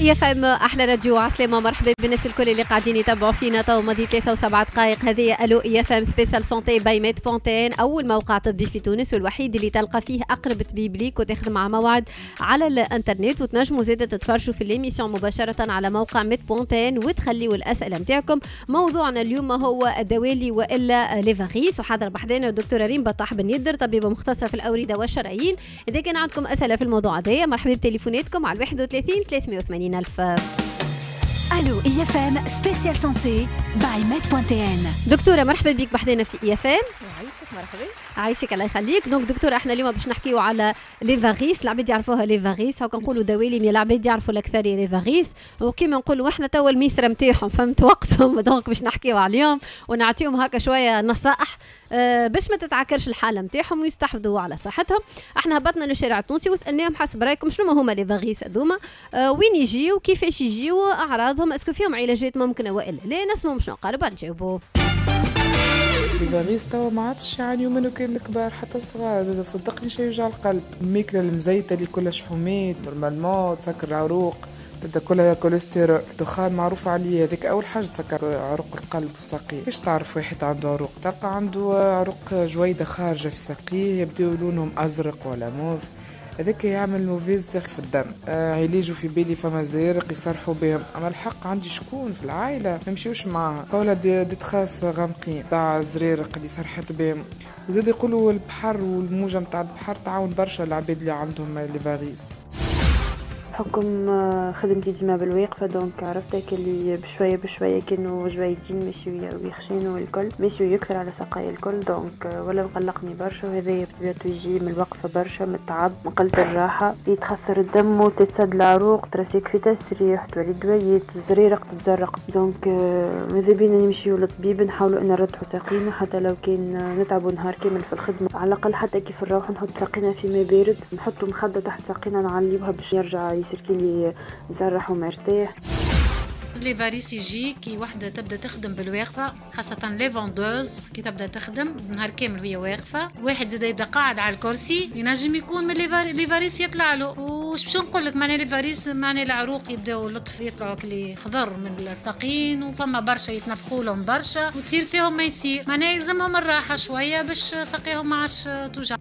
يا فام احلى راديو عسلامة مرحبا بالناس الكل اللي قاعدين يتبعوا فينا تو ماضي ثلاثة وسبعة دقائق هذه الو يا فام سبيسال سونتي باي ميت بونتين اول موقع طبي في تونس والوحيد اللي تلقى فيه اقرب طبيب ليك وتاخذ مع موعد على الانترنت وتنجموا زادة تتفرجوا في ليميسيون مباشرة على موقع ميت بونتين وتخليوا الاسئلة نتاعكم موضوعنا اليوم هو الدوالي والا لي فاريس وحاضر بحدنا الدكتورة ريم بطاح بن يدر طبيبة مختصة في الاوردة والشرايين اذا كان عندكم اسئلة في الموضوع هذايا مرحبا بتليفوناتكم على 31 380 Caroline Alpha. الو اي اف ام سبيسيال سونتي باي ميد.تن دكتوره مرحبا بك في اي اف ام يعيشك مرحبا عايشك الله يخليك دونك دكتور احنا اليوم باش نحكيو على لي فاغيس العباد يعرفوها لي فاغيس هاكا نقولوا دواليم العباد يعرفوا الاكثر لي فاغيس وكيما نقولوا احنا توا الميسره نتاعهم فهمت وقتهم دونك باش نحكيو عليهم ونعطيهم هكا شويه نصائح أه باش ما تتعكرش الحاله نتاعهم ويستحفظوا على صحتهم احنا هبطنا للشارع التونسي وسالناهم حسب رايكم شنو هما لي فاغيس هذوما أه وين يجيو كيفاش يجيو اعراضهم اسكو فيهم علاجات ممكنه والا لا نسمعوا مش نقارب نجاوبوا الفاليز توا ما عادش يعانيو منو كان الكبار حتى الصغار زاد صدقني شي يوجع القلب الماكله المزيته اللي كلها شحومات نورمالمون تسكر العروق تبدا كلها كوليسترول الدخان معروف عليه هذيك اول حاجه تسكر عروق القلب وساقيه كيفاش تعرف واحد عنده عروق تلقى عنده عروق جويده خارجه في ساقيه يبداو لونهم ازرق ولا موف هذاك يعمل موفيز في الدم آه علاجه في بالي فما زارق يصرحوا بهم اما الحق عندي شكون في العائله ما مشيوش معاها طاولة دي, دي تخاص غامقين تاع زريرق اللي صرحت بهم وزاد يقولوا البحر والموجه متاع البحر تعاون برشا العباد اللي عندهم لي فاريس بحكم آه، خدمتي ديما بالواقفة دونك عرفت اللي بشوية بشوية كانوا جويدين ماشي ويخشينو الكل ماشي يكثر على سقاي الكل دونك آه، ولا مقلقني برشا وهذا بطبيعته يجي من الوقفة برشا من التعب من قلة الراحة يتخثر الدم وتتسد العروق تراسيك في تسريح تولي دويت وزريرق تتزرق دونك آه، ماذا بينا نمشيو للطبيب نحاولوا ان نرتحوا ساقينا حتى لو كان نتعبوا نهار كامل في الخدمة على الاقل حتى كيف نروح نحط ساقينا في ما بارد نحطوا مخدة تحت ساقينا نعليوها باش يرجع يسركي لي مسرح ومرتاح لي فاريس يجي كي وحده تبدا تخدم بالواقفه خاصه لي فوندوز كي تبدا تخدم نهار كامل وهي واقفه واحد زاد يبدا قاعد على الكرسي ينجم يكون من لي فاريس يطلع له وش باش نقول لك معناها لي فاريس معناها العروق يبداو لطف يطلعوا كلي خضر من الساقين وفما برشا يتنفخوا لهم برشا وتصير فيهم ما يصير معناها يلزمهم الراحه شويه باش ساقيهم ما عادش توجع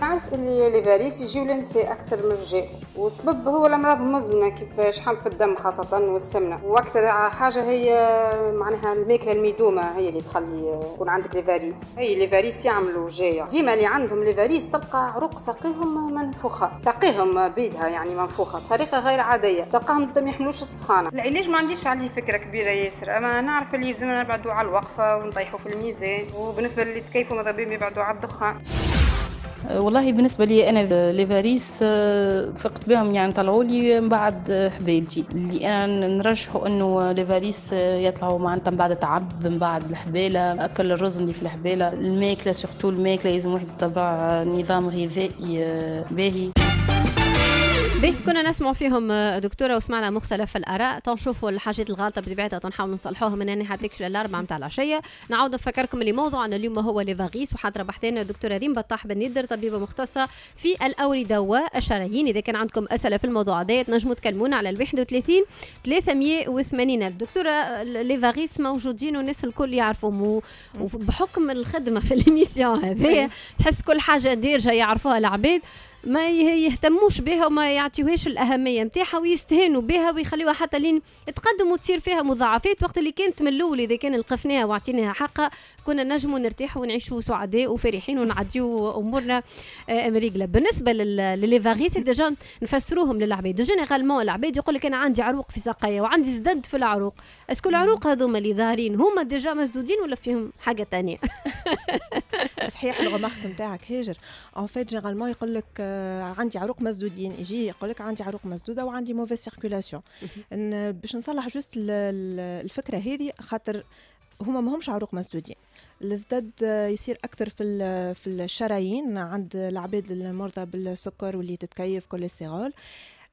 نعرف اللي لي فاريس يجيو للنساء اكثر من الرجال والسبب هو الامراض المزمنه كيف شحال في الدم خاصه والسمنه واكثر حاجه هي معناها الماكله الميدومه هي اللي تخلي يكون عندك لي فاريس هي لي فاريس يعملوا جايه ديما اللي عندهم لي فاريس تلقى عروق ساقيهم منفوخه ساقيهم بيدها يعني منفوخه بطريقه غير عاديه تلقاهم ما يحملوش السخانه العلاج ما عنديش عليه فكره كبيره ياسر اما نعرف اللي يلزمنا نبعدوا على الوقفه ونطيحوا في الميزان وبالنسبه اللي تكيفوا ماذا بهم يبعدوا على الدخان والله بالنسبه لي انا لي فاريس آه، فقت بهم يعني طلعوا لي من بعد حبايلتي اللي انا نرجحوا انه لي فاريس آه، يطلعوا معناتها من بعد تعب من بعد الحباله اكل الرز اللي في الحباله الماكله سورتو الماكله لازم واحد يتبع آه، نظام غذائي باهي به كنا نسمع فيهم آه، دكتوره وسمعنا مختلف الاراء تنشوفوا الحاجات الغلطه بطبيعتها تنحاولوا نصلحوها من هنا حتى الاربعه نتاع العشيه نعاود نفكركم اللي موضوعنا اليوم هو لي فاغيس وحاضره بحثنا الدكتوره ريم بطاح بن يدر طبيبه مختصه في الاورده والشرايين اذا كان عندكم اسئله في الموضوع هذا تنجموا تكلمونا على 31 380 الدكتوره آه، لي فاغيس موجودين والناس الكل يعرفهم وبحكم الخدمه في الميسيون هذه أيوه. تحس كل حاجه دارجه يعرفوها العباد ما يهتموش بها وما يعطيوهاش الاهميه نتاعها ويستهانوا بها ويخليوها حتى لين تقدم وتصير فيها مضاعفات وقت اللي كانت من الاول اذا كان لقفناها واعطيناها حقها كنا نجموا نرتاحوا ونعيشوا سعداء وفرحين ونعديو امورنا آه، مريقله بالنسبه للي فاريتي ديجا نفسروهم للعباد جينيرالمون العباد يقول لك انا عندي عروق في ساقيا وعندي زدد في العروق اسكو العروق هذوما اللي ظاهرين هما ديجا مسدودين ولا فيهم حاجه ثانيه صحيح الغمخ نتاعك هاجر اون فيت جينيرالمون يقول لك آه، عندي عروق مسدودين يجي يقول لك عندي عروق مسدوده وعندي موفي سيركولاسيون باش نصلح جوست الفكره هذه خاطر هما ماهمش عروق مسدودين الازداد يصير اكثر في في الشرايين عند العباد المرضى بالسكر واللي تتكيف كوليسترول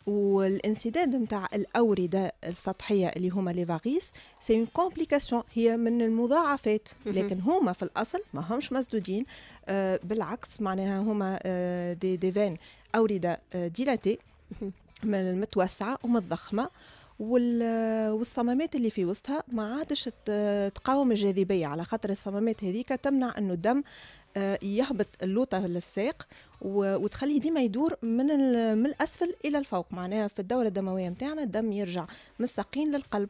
والانسداد نتاع الاورده السطحيه اللي هما لي فاريس سي اون كومبليكاسيون هي من المضاعفات لكن هما في الاصل ما همش مسدودين آه بالعكس معناها هما آه دي دي فين اورده آه ديلاتي متوسعه ومتضخمه آه، والصمامات اللي في وسطها ما عادش تقاوم الجاذبيه على خاطر الصمامات هذيك تمنع انه الدم آه، يهبط اللوطة للساق وتخليه ديما يدور من من الاسفل الى الفوق معناها في الدوره الدمويه نتاعنا الدم يرجع من الساقين للقلب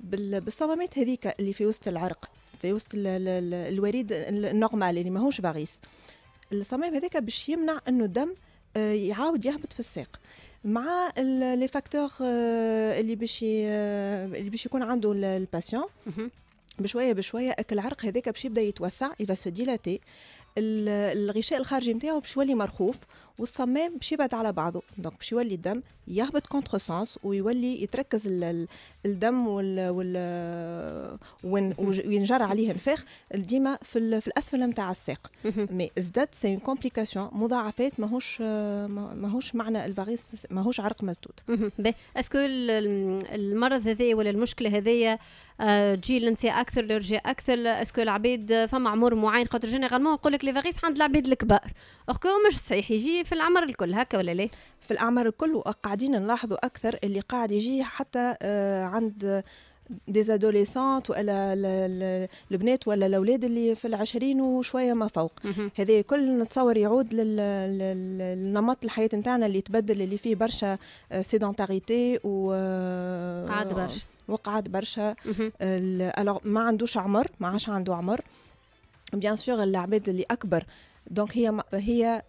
بالصمامات هذيك اللي في وسط العرق في وسط الوريد النورمال اللي ماهوش باغيس الصمام هذاك باش يمنع انه الدم آه، يعاود يهبط في الساق مع لي فاكتور آه، اللي باش اللي باش يكون عنده الباسيون بشويه بشويه العرق هذاك باش يبدا يتوسع يفا سو ديلاتي الغشاء الخارجي نتاعو باش يولي مرخوف والصمام باش يبعد على بعضه دونك باش يولي الدم يهبط كونتر سونس ويولي يتركز الدم وال, وال... وينجر عليه الفخ ديما في, في الاسفل نتاع الساق مي ازداد سي اون كومبليكاسيون مضاعفات ماهوش ماهوش معنى الفاريس ماهوش عرق مسدود اسكو المرض هذايا ولا المشكله هذايا آه، تجي للنساء اكثر للرجاء اكثر اسكو العباد فما عمر معين خاطر جينيرالمون يقول لك لي فاريس عند العباد الكبار اخكو مش صحيح يجي في العمر الكل هكا ولا ليه؟ في الأعمار الكل وقاعدين نلاحظوا أكثر اللي قاعد يجي حتى آه، عند ديزادوليسانت ولا البنات ولا الاولاد اللي في العشرين وشويه ما فوق هذا كل نتصور يعود للنمط الحياه نتاعنا اللي تبدل اللي فيه برشا سيدونتاريتي آه، و آه، قعد برشا وقعد برشا ما عندوش عمر ما عادش عنده عمر بيان سور العباد اللي اكبر دونك هي هي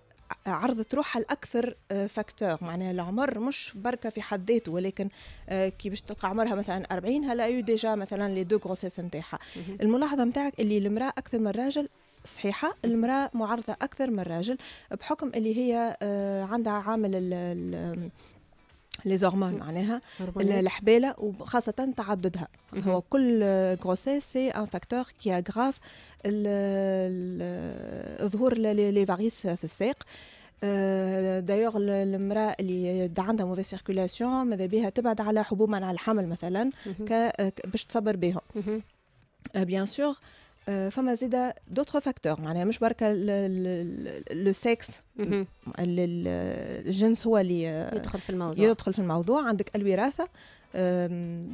عرضت روحها لاكثر فاكتور آه، معناها العمر مش بركه في حد ذاته ولكن آه، كي باش تلقى عمرها مثلا 40 هلا يو ديجا مثلا لي دو غروسيس نتاعها الملاحظه نتاعك اللي المراه اكثر من الراجل صحيحه المراه معرضه اكثر من الراجل بحكم اللي هي آه، عندها عامل ليزورمون معناها الحباله وخاصه تعددها هو كل غروسيس سي ان فاكتور كي اغراف ظهور لي فاريس في الساق دايوغ آه، المراه اللي عندها موفي سيركولاسيون ماذا بها تبعد على حبوب منع الحمل مثلا آه، باش تصبر بهم بيان آه، سور آه، فما زيدا دوتر فاكتور معناها مش بركه لو سكس الجنس هو اللي آه، يدخل في الموضوع يدخل في الموضوع عندك الوراثه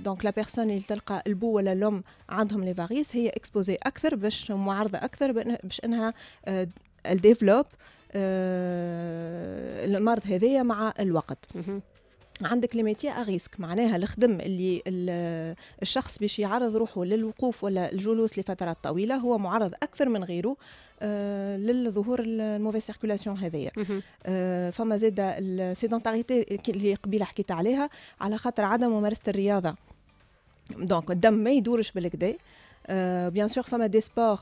دونك لا بيرسون اللي تلقى البو ولا الام عندهم لي فاريس هي اكسبوزي اكثر باش معرضه اكثر باش انها الديفلوب آه، المرض هذايا مع الوقت عندك لي أغيسك معناها الخدم اللي الشخص باش يعرض روحه للوقوف ولا الجلوس لفترات طويلة هو معرض أكثر من غيره آه، للظهور الموفي سيركولاسيون هذايا فما زاد السيدونتاريتي اللي قبيله حكيت عليها على خاطر عدم ممارسة الرياضة دونك الدم ما يدورش بالكدا بيان آه، سور فما دي سبور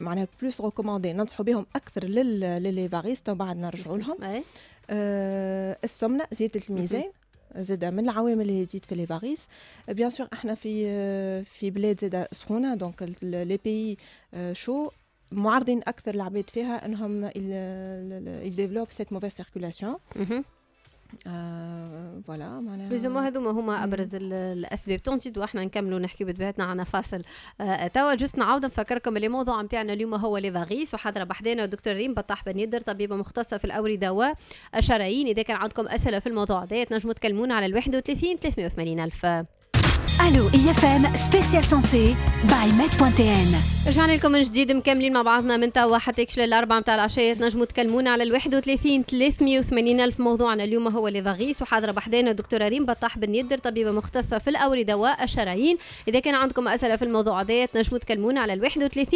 معناها بلوس ريكوموندي ننصحوا بهم اكثر للي فاريست وبعد نرجعوا لهم آه، السمنه زياده الميزان زيد من العوامل اللي تزيد في لي فاريس آه، بيان سور احنا في آه، في بلاد زيد سخونه دونك لي بي شو معرضين اكثر العباد فيها انهم يديفلوب سيت موفيز سيركولاسيون آه فوالا معناها بيزوما هذوما هما ابرز الاسباب تونسيت واحنا نكملوا نحكي بطبيعتنا على فاصل آه، توا جست نعاود نفكركم اللي موضوع نتاعنا اليوم هو لي فاغيس وحاضره بحدينا الدكتور ريم بطاح بن يدر طبيبه مختصه في الاورده والشرايين اذا كان عندكم اسئله في الموضوع هذا تنجموا تكلمونا على ال 31 380 الف الو اي اف ام سبيسيال سانتي باي ان رجعنا لكم من جديد مكملين مع بعضنا من توا حتى كشل الاربعه نتاع العشيه تنجموا تكلمونا على ال 31 380 الف موضوعنا اليوم هو اللي ضغيس وحاضره بحدانا الدكتوره ريم بطاح بن يدر طبيبه مختصه في الاورده والشرايين اذا كان عندكم اسئله في الموضوع هذايا تنجموا تكلمونا على ال 31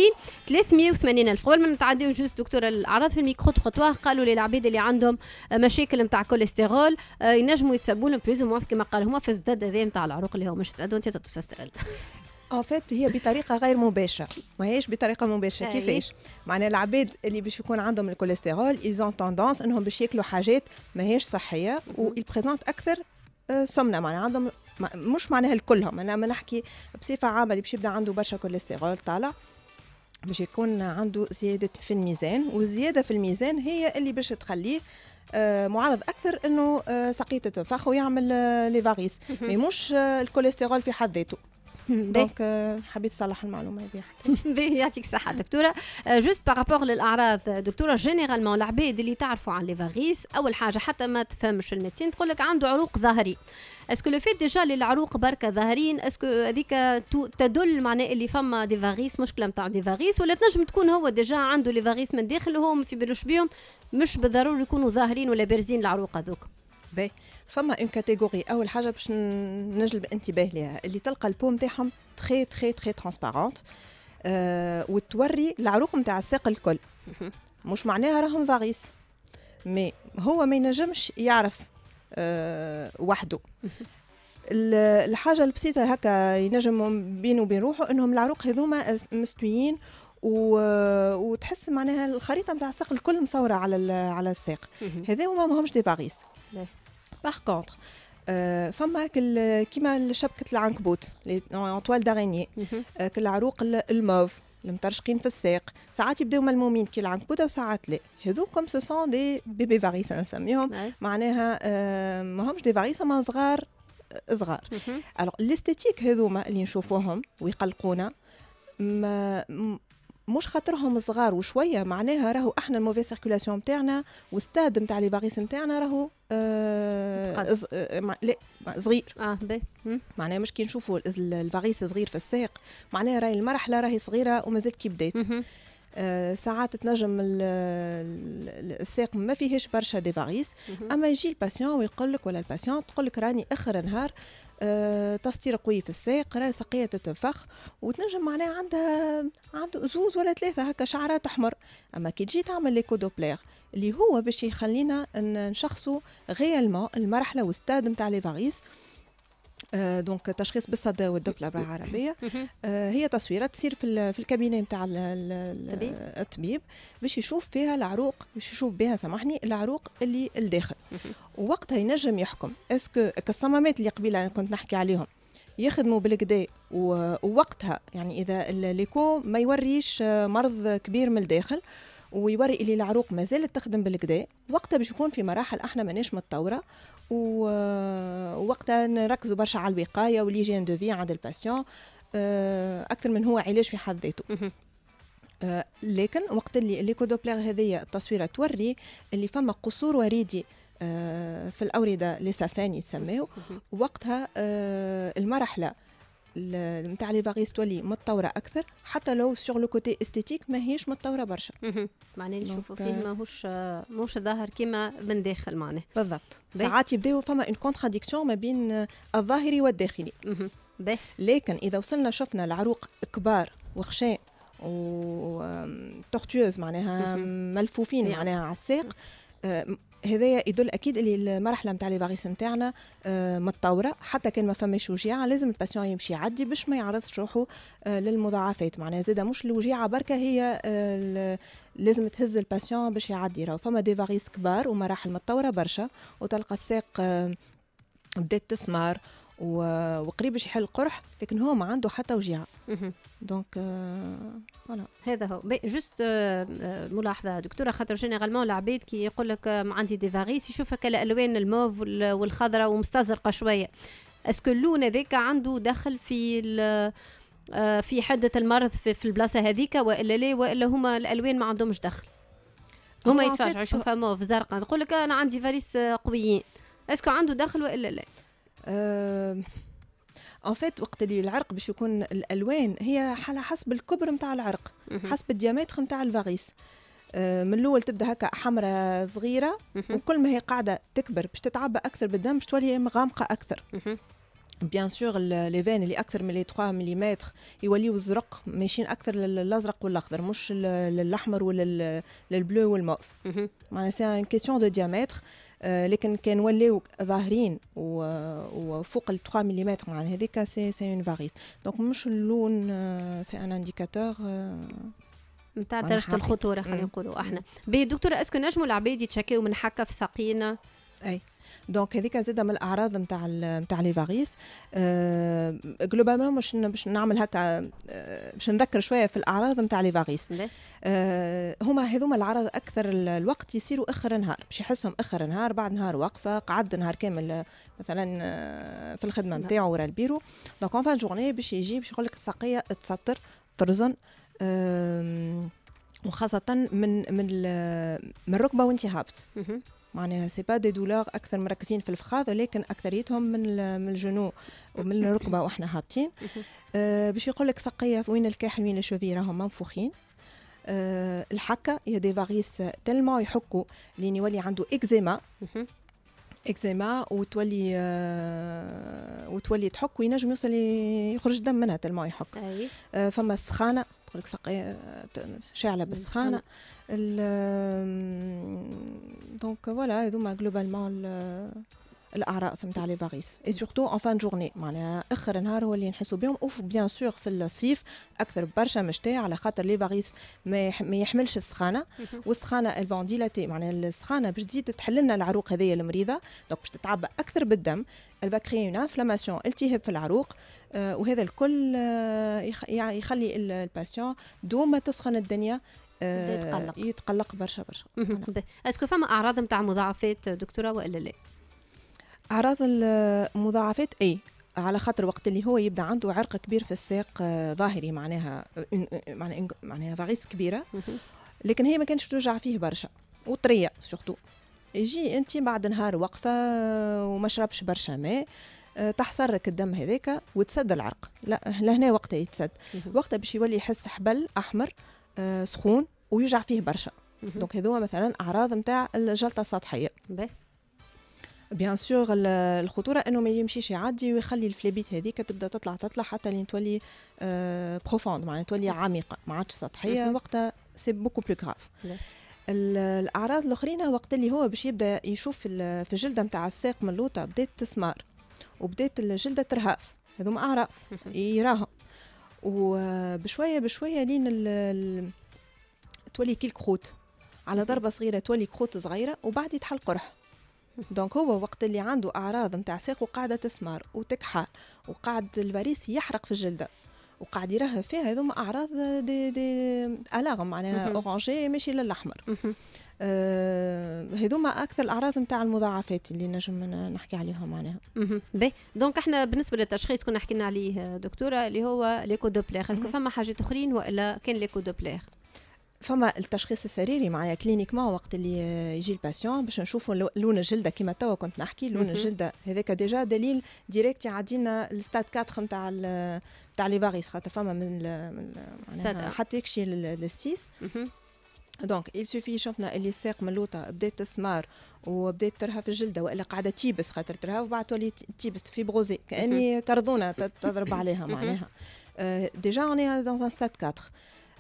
380 الف قبل ما نتعديو جوست دكتوره الاعراض في الميكرو تخطوا قالوا للعبيد اللي عندهم مشاكل نتاع كوليسترول آه، ينجموا يسبوا لهم بلوز كما قال هما في الزداد نتاع العروق اللي هو مش دون تتسأل ان فيت هي بطريقه غير مباشره ماهيش بطريقه مباشره كيفاش معناها العباد اللي باش يكون عندهم الكوليسترول ايزون توندونس انهم باش ياكلوا حاجات ماهيش صحيه ويبريزونت اكثر سمنه آه، معناها عندهم مش معناها الكلهم انا ما نحكي بصفه عامه اللي باش يبدا عنده برشا كوليسترول طالع باش يكون عنده زيادة في الميزان والزيادة في الميزان هي اللي باش تخليه آه، معرض اكثر انه آه، سقيطه فخو ويعمل آه، لي فاريس مي مش الكوليسترول في حد ذاته دونك euh, حبيت صلح المعلومه هذه يعطيك الصحه دكتوره جوست آه، بارابور للاعراض آه، دكتوره جينيرالمون العباد اللي تعرفوا عن لي اول حاجه حتى ما تفهمش الميتين تقول لك عنده عروق ظهري اسكو لو فيت ديجا اللي العروق بركه ظاهرين اسكو هذيك تدل معناه اللي فما دي مشكله نتاع دي ولا تنجم تكون هو ديجا عنده لي من داخل وهو ما في بالوش بيهم مش بالضروري يكونوا ظاهرين ولا بارزين العروق هذوك باهي فما اون كاتيجوري اول حاجه باش نجلب انتباه ليها اللي تلقى البو نتاعهم تخي تخي تخي ترونسبارونت أه وتوري العروق نتاع الساق الكل مش معناها راهم فاغيس مي هو ما ينجمش يعرف أه وحده الحاجه البسيطه هكا ينجم بينه وبين روحه انهم العروق هذوما مستويين و... وتحس معناها الخريطه نتاع الساق الكل مصوره على ال... على الساق هذا هما ماهمش دي باغيس باغ كونتر فما كيما شبكه العنكبوت اون توال دارانيي كالعروق الموف المترشقين في الساق ساعات يبداو ملمومين كي العنكبوت وساعات لا هذوكم سو سون دي بيبي فاريس نسميهم معناها ماهمش دي فاريس ما صغار صغار الو الاستاتيك هذوما اللي نشوفوهم ويقلقونا ما مش خاطرهم صغار وشويه معناها راهو احنا الموفي سيركولاسيون نتاعنا والستاد نتاع لي فاريس نتاعنا راهو آه، آه، لا صغير اه معناها مش كي نشوفوا الفاريس صغير في الساق معناها راهي المرحله راهي صغيره ومازالت كي بدات آه، ساعات تنجم الساق ما فيهش برشا دي فاريس اما يجي الباسيون ويقول لك ولا الباسيون تقول لك راني اخر نهار آه، تسطير قوي في الساق راس سقيه تتنفخ وتنجم معناها عندها عنده زوز ولا ثلاثة هكا شعرات أحمر أما كي تجي تعمل لي كودوبليغ اللي هو باش يخلينا نشخصوا الماء المرحلة والستاد نتاع لي فاريس آه، دونك تشخيص بالصدى والدبله بالعربيه آه، هي تصويره تصير في في الكابينه نتاع آه، الطبيب باش يشوف فيها العروق باش يشوف بها سامحني العروق اللي الداخل ووقتها ينجم يحكم اسكو كالصمامات اللي قبيله كنت نحكي عليهم يخدموا بالكدا ووقتها يعني اذا الليكو ما يوريش مرض كبير من الداخل ويوري اللي العروق ما زالت تخدم بالكدا وقتها باش يكون في مراحل احنا ماناش متطوره ووقتها نركزوا برشا على الوقايه والهيجين دو في عند الباسيون آه، اكثر من هو علاج في حد ذاته آه، لكن وقت اللي ليكودوبلير هذه التصويره توري اللي فما قصور وريدي آه، في الاورده لسافاني تسميه وقتها المرحله نتاع لي فاريس تولي متطوره اكثر حتى لو سور لو كوتي استيتيك ماهيش متطوره برشا معناه نشوفوا فيه euh, ماهوش ماهوش ظاهر كيما من داخل معناه بالضبط ساعات يبداو فما اون كونتراديكسيون ما بين الظاهري والداخلي لكن اذا وصلنا شفنا العروق كبار وخشاء و تورتيوز معناها ملفوفين نعم. معناها على الساق هذايا يدل اكيد اللي المرحله نتاع لي فاريس نتاعنا آه، متطوره حتى كان ما فماش وجيعه لازم الباسيون يمشي يعدي باش ما يعرضش روحه آه، للمضاعفات معناها زاده مش الوجيعه بركه هي آه، لازم تهز الباسيون باش يعدي راهو فما دي فاريس كبار ومراحل متطوره برشا وتلقى الساق بدات تسمار وقريب باش يحل القرح لكن هو ما عنده حتى وجيعه دونك فوالا euh، هذا هو جوست آه، آه، ملاحظه دكتوره خاطر جينيرالمون العباد كي يقول لك آه، عندي دي فاريس يشوفك الالوان الموف والخضراء ومستزرقه شويه اسكو اللون هذاك عنده دخل في في حده المرض في, في البلاصه هذيك والا لا والا هما الالوان ما عندهمش دخل هما يتفاجعوا يشوفها موف زرقاء نقول لك انا عندي فاريس قويين اسكو عنده دخل والا لا ان آه، فيت وقت اللي العرق باش يكون الالوان هي على حسب الكبر نتاع العرق حسب الديامتر نتاع الفاريس آه، من الاول تبدا هكا حمراء صغيره وكل ما هي قاعده تكبر باش تتعبى اكثر بالدم باش تولي مغامقه اكثر بيان سور لي فين اللي اكثر من لي 3 ملم يوليو الزرق ماشيين اكثر للازرق والاخضر مش للاحمر ولا للبلو والموف معناها سي ان كيسيون دو ديامتر آه، لكن كان ولاو ظاهرين وفوق ال 3 ملم معناها هذيك سي سي اون فاريس دونك مش اللون آه، سي ان انديكاتور نتاع آه، درجة الخطورة خلينا نقولوا احنا بي دكتورة اسكو نجموا العباد يتشكاو من حكة في ساقينا اي دونك هذيك زاده من الاعراض نتاع نتاع لي فاريس جلوبالمون آه، باش باش نعمل هكا آه، باش نذكر شويه في الاعراض نتاع لي فاريس آه، هما هذوما العرض اكثر الوقت يصيروا اخر النهار باش يحسهم اخر النهار بعد نهار واقفه قعد نهار كامل مثلا في الخدمه نتاعو ورا البيرو دونك اون فان جورني باش يجي باش يقول لك الساقيه تسطر ترزن وخاصة من من من الركبة وانت هابط معناها سي با دي دولور اكثر مركزين في الفخاذ ولكن اكثريتهم من من الجنو ومن الركبه واحنا هابطين أه باش يقول لك سقيه وين الكاحل وين الشوفي راهم منفوخين أه الحكه يا دي فاريس تلما يحكوا لين يولي عنده اكزيما اكزيما وتولي آه وتولي تحك وينجم يوصل يخرج دم منها تلما يحك آه فما السخانه تقول لك سقي شعله بالسخانه دونك فوالا هذوما جلوبالمون الاعراض نتاع لي فاريس اي سورتو ان فان جورني معناها اخر نهار هو اللي نحسوا بهم اوف بيان سور في الصيف اكثر برشا مشتاء على خاطر لي فاريس ما يحملش السخانه والسخانه الفونديلاتي معناها السخانه باش تزيد تحل لنا العروق هذيا المريضه دونك باش تتعبى اكثر بالدم الفا اون انفلاماسيون التهاب في العروق آه، وهذا الكل آه، يخلي الباسيون ما تسخن الدنيا آه، يتقلق يتقلق برشا برشا اسكو فما اعراض نتاع مضاعفات دكتوره والا لا اعراض المضاعفات اي على خاطر وقت اللي هو يبدا عنده عرق كبير في الساق آه، ظاهري معناها آه، آه، معناها معناها فاغيس كبيره لكن هي ما كانش توجع فيه برشا وطريه سورتو يجي انت بعد نهار وقفه وما شربش برشا ماء تحصرك الدم هذاك وتسد العرق لا لهنا وقتها يتسد وقتها باش يولي يحس حبل احمر سخون ويوجع فيه برشا دونك هذوما مثلا اعراض نتاع الجلطه السطحيه بيان سور الخطوره انه ما يمشيش يعدي ويخلي الفلابيت هذيك تبدا تطلع تطلع حتى لين تولي آه بروفوند معناها تولي نعم. عميقه ما عادش سطحيه وقتها سي بوكو بلو كراف الاعراض الاخرين وقت اللي هو باش يبدا يشوف في الجلده نتاع الساق من اللوطه بدات تسمار وبدات الجلده ترهاف هذوما اعراض يراهم وبشويه بشويه لين ال... تولي كي الكروت على ضربه صغيره تولي كروت صغيره وبعد يتحل قرح دونك هو وقت اللي عنده اعراض نتاع ساق وقاعده تسمار وتكحال وقاعد الفريس يحرق في الجلده وقاعد يرهب فيها هذوما اعراض دي دي الاغم معناها اورانجي ماشي للاحمر آه هذوما اكثر الاعراض نتاع المضاعفات اللي نجم نحكي عليهم معناها باهي دونك احنا بالنسبه للتشخيص كنا حكينا عليه دكتوره اللي هو ليكو دوبلير اسكو فما حاجات اخرين والا كان ليكو دوبلير فما التشخيص السريري معايا كلينيك ما وقت اللي يجي الباسيون باش نشوفوا لون الجلده كما توا كنت نحكي لون الجلده هذاك ديجا دليل ديريكت يعدينا الستاد 4 نتاع نتاع لي فاريس خاطر فما من, من حتى يكشي للسيس دونك il suffit شفنا اللي الساق من اللوطه بدات تسمار وبدات ترهف الجلده والا قاعده تيبس خاطر ترهف وبعد تولي تيبس في بروزي كاني كرضونه تضرب عليها معناها آه، ديجا اوني دون ان ستاد 4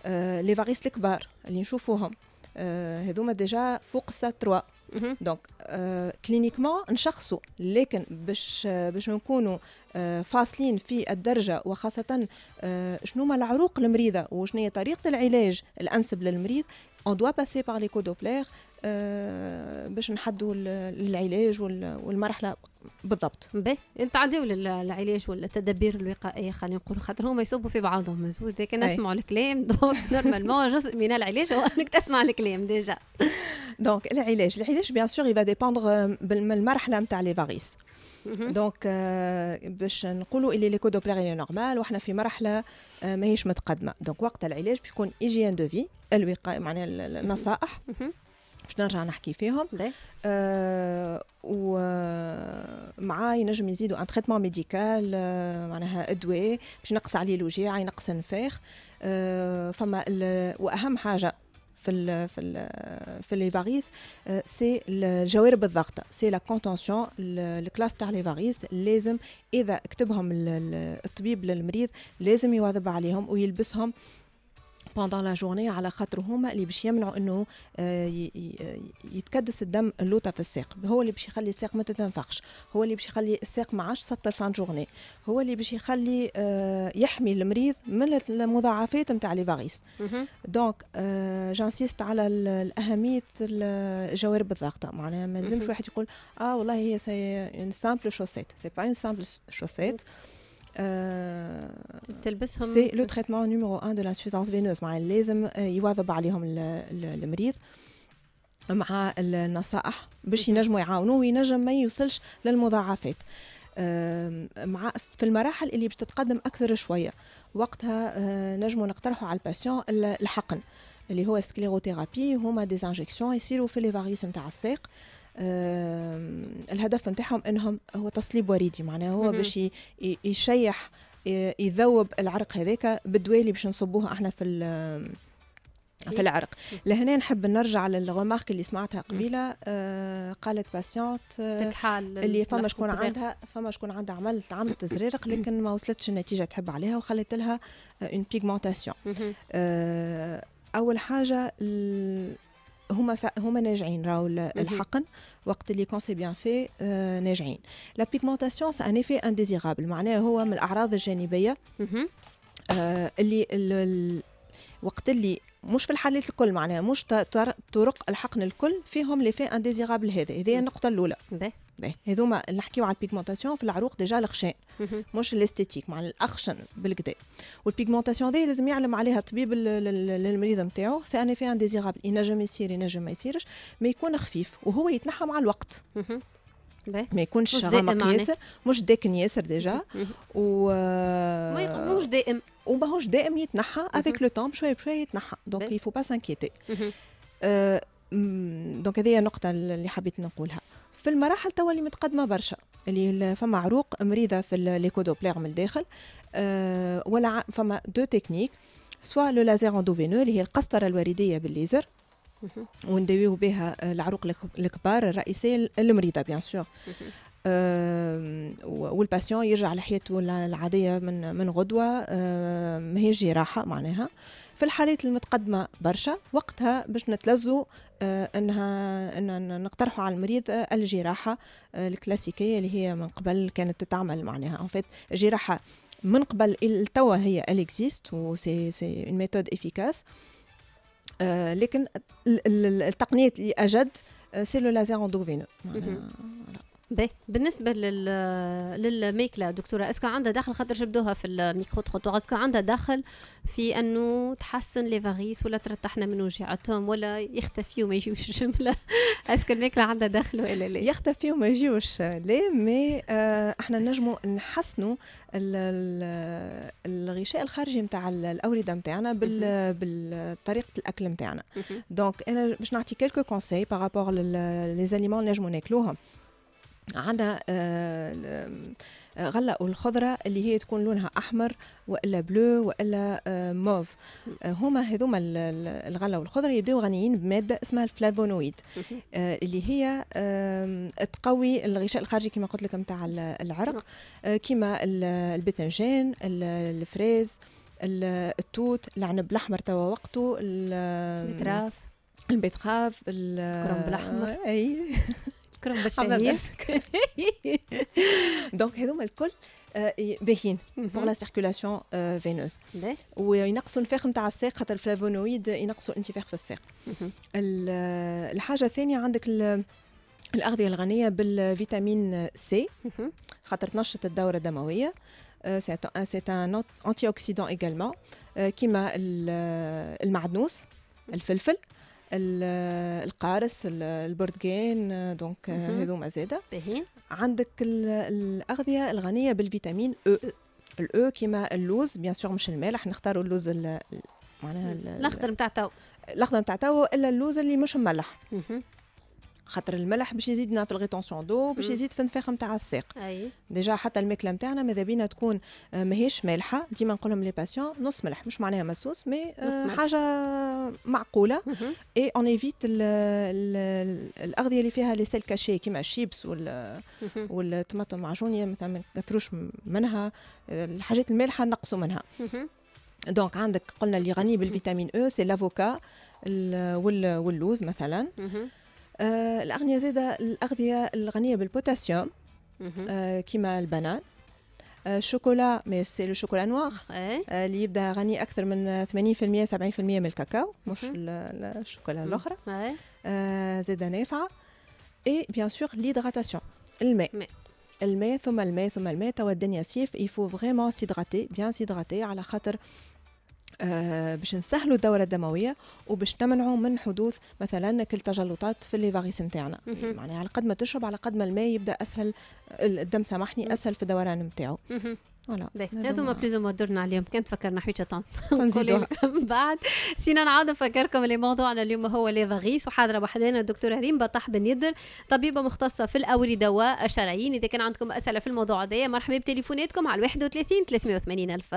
آه، لي فاريس الكبار اللي نشوفوهم آه، هذوما ديجا فوق سا 3 دونك آه، كلينيكمون نشخصوا لكن باش باش نكونوا آه، فاصلين في الدرجه وخاصه آه، شنو ما العروق المريضه وشنو هي طريقه العلاج الانسب للمريض اون دوا باسي باغ لي كودوبلير باش نحدوا العلاج والمرحله بالضبط باهي نتعداو للعلاج والتدابير الوقائيه خلينا نقول خاطر هما يصبوا في بعضهم مزود لكن نسمعوا الكلام دونك نورمالمون جزء من العلاج هو انك تسمع الكلام ديجا دونك العلاج العلاج بيان سور يبدا ديبوندغ من المرحله نتاع لي فاريس دونك باش نقولوا اللي لي كودو اوبلاري نورمال وحنا في مرحله ماهيش متقدمه دونك وقت العلاج بيكون ايجيان دو في الوقايه معناها النصائح باش نرجع نحكي فيهم ومعاي نجم ينجم يزيدوا ان تريتمون ميديكال معناها ادويه باش نقص عليه الوجيعه ينقص النفاخ فما واهم حاجه في ال في ال في لي فاريس سي الجوارب الضغطة سي لا كونتونسيون الكلاس تاع لي فاريس لازم اذا كتبهم الطبيب للمريض لازم يواظب عليهم ويلبسهم بوندون لا جورني على خاطر هما اللي باش يمنعوا انه آه، يتكدس الدم اللوطه في الساق هو اللي باش يخلي الساق ما تتنفخش هو اللي باش يخلي الساق ما عادش سطر فان جورني هو اللي باش يخلي آه، يحمي المريض من المضاعفات نتاع لي فاريس دونك جانسيست على اهميه الجوارب الضاغطه معناها ما لازمش واحد يقول اه والله هي سي اون سامبل شوسيت سي با اون سامبل شوسيت سي لو تريتمون نيميرو 1 دو لانسفيزونس فينوز مع لازم آه، يواظب عليهم المريض مع النصائح باش ينجموا يعاونوه وينجم ما يوصلش للمضاعفات آه، مع في المراحل اللي باش تتقدم اكثر شويه وقتها آه، نجموا نقترحوا على الباسيون الحقن اللي هو سكليروثيرابي هما ديزانجيكسيون يصيروا في لي فاريس نتاع الساق الهدف نتاعهم انهم هو تصليب وريدي معناها هو باش يشيح يذوب العرق هذاك بالدوالي باش نصبوها احنا في في إيه. العرق لهنا نحب نرجع للغمارك اللي سمعتها قبيله آه قالت باسيونت آه اللي فما شكون عندها فما شكون عندها عملت عملت زرارق لكن ما وصلتش النتيجه تحب عليها وخلت لها اون آه، بيغمونتاسيون آه اول حاجه هما ف... هما ناجعين راهو الحقن وقت اللي كون سي بيان في ناجعين لا بيغمونتاسيون سان افي انديزيرابل معناها هو من الاعراض الجانبيه آه اللي وقت اللي مش في الحالات الكل معناها مش طرق الحقن الكل فيهم لي في انديزيرابل هذا هذه النقطه الاولى هذوما نحكيو على البيغمونتاسيون في العروق ديجا الخشان مش الاستيتيك مع الاخشن بالكدا والبيغمونتاسيون هذه لازم يعلم عليها الطبيب للمريض نتاعو سي ان في انديزيرابل ينجم يصير ينجم ما يصيرش ما يكون خفيف وهو يتنحى مع الوقت ما يكونش غامق ياسر مش داكن ياسر ديجا و ماهوش دائم وماهوش دائم يتنحى افيك لو تون بشويه بشويه يتنحى دونك يفو با سانكيتي دونك هذه النقطه اللي حبيت نقولها في المراحل توا اللي متقدمه برشا اللي فما عروق مريضه في ليكودوبليغ من الداخل آه، ولا فما دو تكنيك سوا لو لازير اندوفينو اللي هي القسطره الوريديه بالليزر ونداويو بها آه، العروق الكبار الرئيسيه المريضه بيان سور والباسيون يرجع لحياته العاديه من من غدوه ما هي جراحه معناها في الحالات المتقدمه برشا وقتها باش نتلزو آه، انها ان نقترحوا على المريض آه، الجراحه الكلاسيكيه اللي هي من قبل كانت تتعمل معناها ان فيت جراحه من قبل التوا هي اليكزيست و سي اون ميثود افيكاس آه، لكن التقنيه اللي اجد آه، سي لو لازر اندوفينو بالنسبه لل للماكله دكتوره اسكو عندها دخل خاطر جبدوها في الميكرو تخوتوار اسكو عندها دخل في انه تحسن لي فاغيس ولا ترتاحنا من وجعتهم ولا يختفيوا ما يجيوش جملة اسكو الماكله عندها دخل ولا لا يختفيوا ما يجيوش لا مي آه احنا نجمو نحسنوا الغشاء الخارجي نتاع الاورده نتاعنا بالطريقه الاكل نتاعنا دونك انا باش نعطي كيلكو كونساي بارابور لي زاليمون اللي ناكلوهم على آه، آه، غلقوا الخضرة اللي هي تكون لونها أحمر وإلا بلو وإلا آه، موف هما هذوما الغلة والخضرة يبداو غنيين بمادة اسمها الفلافونويد اللي هي تقوي الغشاء الخارجي كما قلت لكم تاع العرق نعم. كما البتنجان الفريز التوت العنب الاحمر توا وقته البيتخاف البتخاف الكرنب الاحمر اي شكرا بشهير دونك هذوما الكل آه، باهين بور آه، لا سيركولاسيون فينوز وينقصوا الفاخ نتاع الساق خاطر الفلافونويد ينقصوا الانتفاخ في الساق الحاجه الثانيه عندك الاغذيه الغنيه بالفيتامين سي خاطر تنشط الدوره الدمويه سي ان انتي اوكسيدون ايغالمون كيما المعدنوس الفلفل القارص البردجان دونك هذوما زاده عندك الاغذيه الغنيه بالفيتامين او e. e. الاو e كيما اللوز بيان سور مش المالح نختاروا اللوز معناها الاخضر نتاع تو الاخضر نتاع تو الا اللوز اللي مش مملح خاطر الملح باش يزيدنا في الغيتونسيون دو باش يزيد في النفاخ نتاع الساق ديجا حتى الماكله نتاعنا ماذا بينا تكون آه، ماهيش مالحه ديما نقول لهم لي باسيون نص ملح مش معناها مسوس مي آه، حاجه معقوله اي اون ايفيت الاغذيه اللي فيها لي سيل كاشي كيما الشيبس وال والطماطم معجونيه مثلا ما نكثروش منها الحاجات المالحه نقصوا منها دونك عندك قلنا اللي غني بالفيتامين او سي لافوكا واللوز مثلا آه، الأغنية زادة الأغذية الغنية بالبوتاسيوم آه كما البنان آه، الشوكولا مي سي لو شوكولا نوار إيه. آه، اللي يبدا غني اكثر من 80% 70% من الكاكاو مش الشوكولا الاخرى إيه. آه زاده نافعه اي بيان سور ليدغاتاسيون الماء الماء ثم الماء ثم الماء توا الدنيا سيف يفو فريمون سيدغاتي بيان سيدغاتي على خاطر آه، باش نسهلوا الدوره الدمويه وباش نمنعوا من حدوث مثلا كل تجلطات في الليفاغيس نتاعنا يعني على قد ما تشرب على قد ما الماء يبدا اسهل الدم سامحني اسهل في الدوران نتاعو فوالا هذوما بليزو ما درنا اليوم كان فكرنا حويجه طن بعد سينا نعاود نفكركم اللي موضوعنا اليوم هو ليفاغيس وحاضره وحدنا الدكتوره ريم بطاح بن يدر طبيبه مختصه في الاورده والشرايين اذا كان عندكم اسئله في الموضوع هذايا مرحبا بتليفوناتكم على 31 380 الف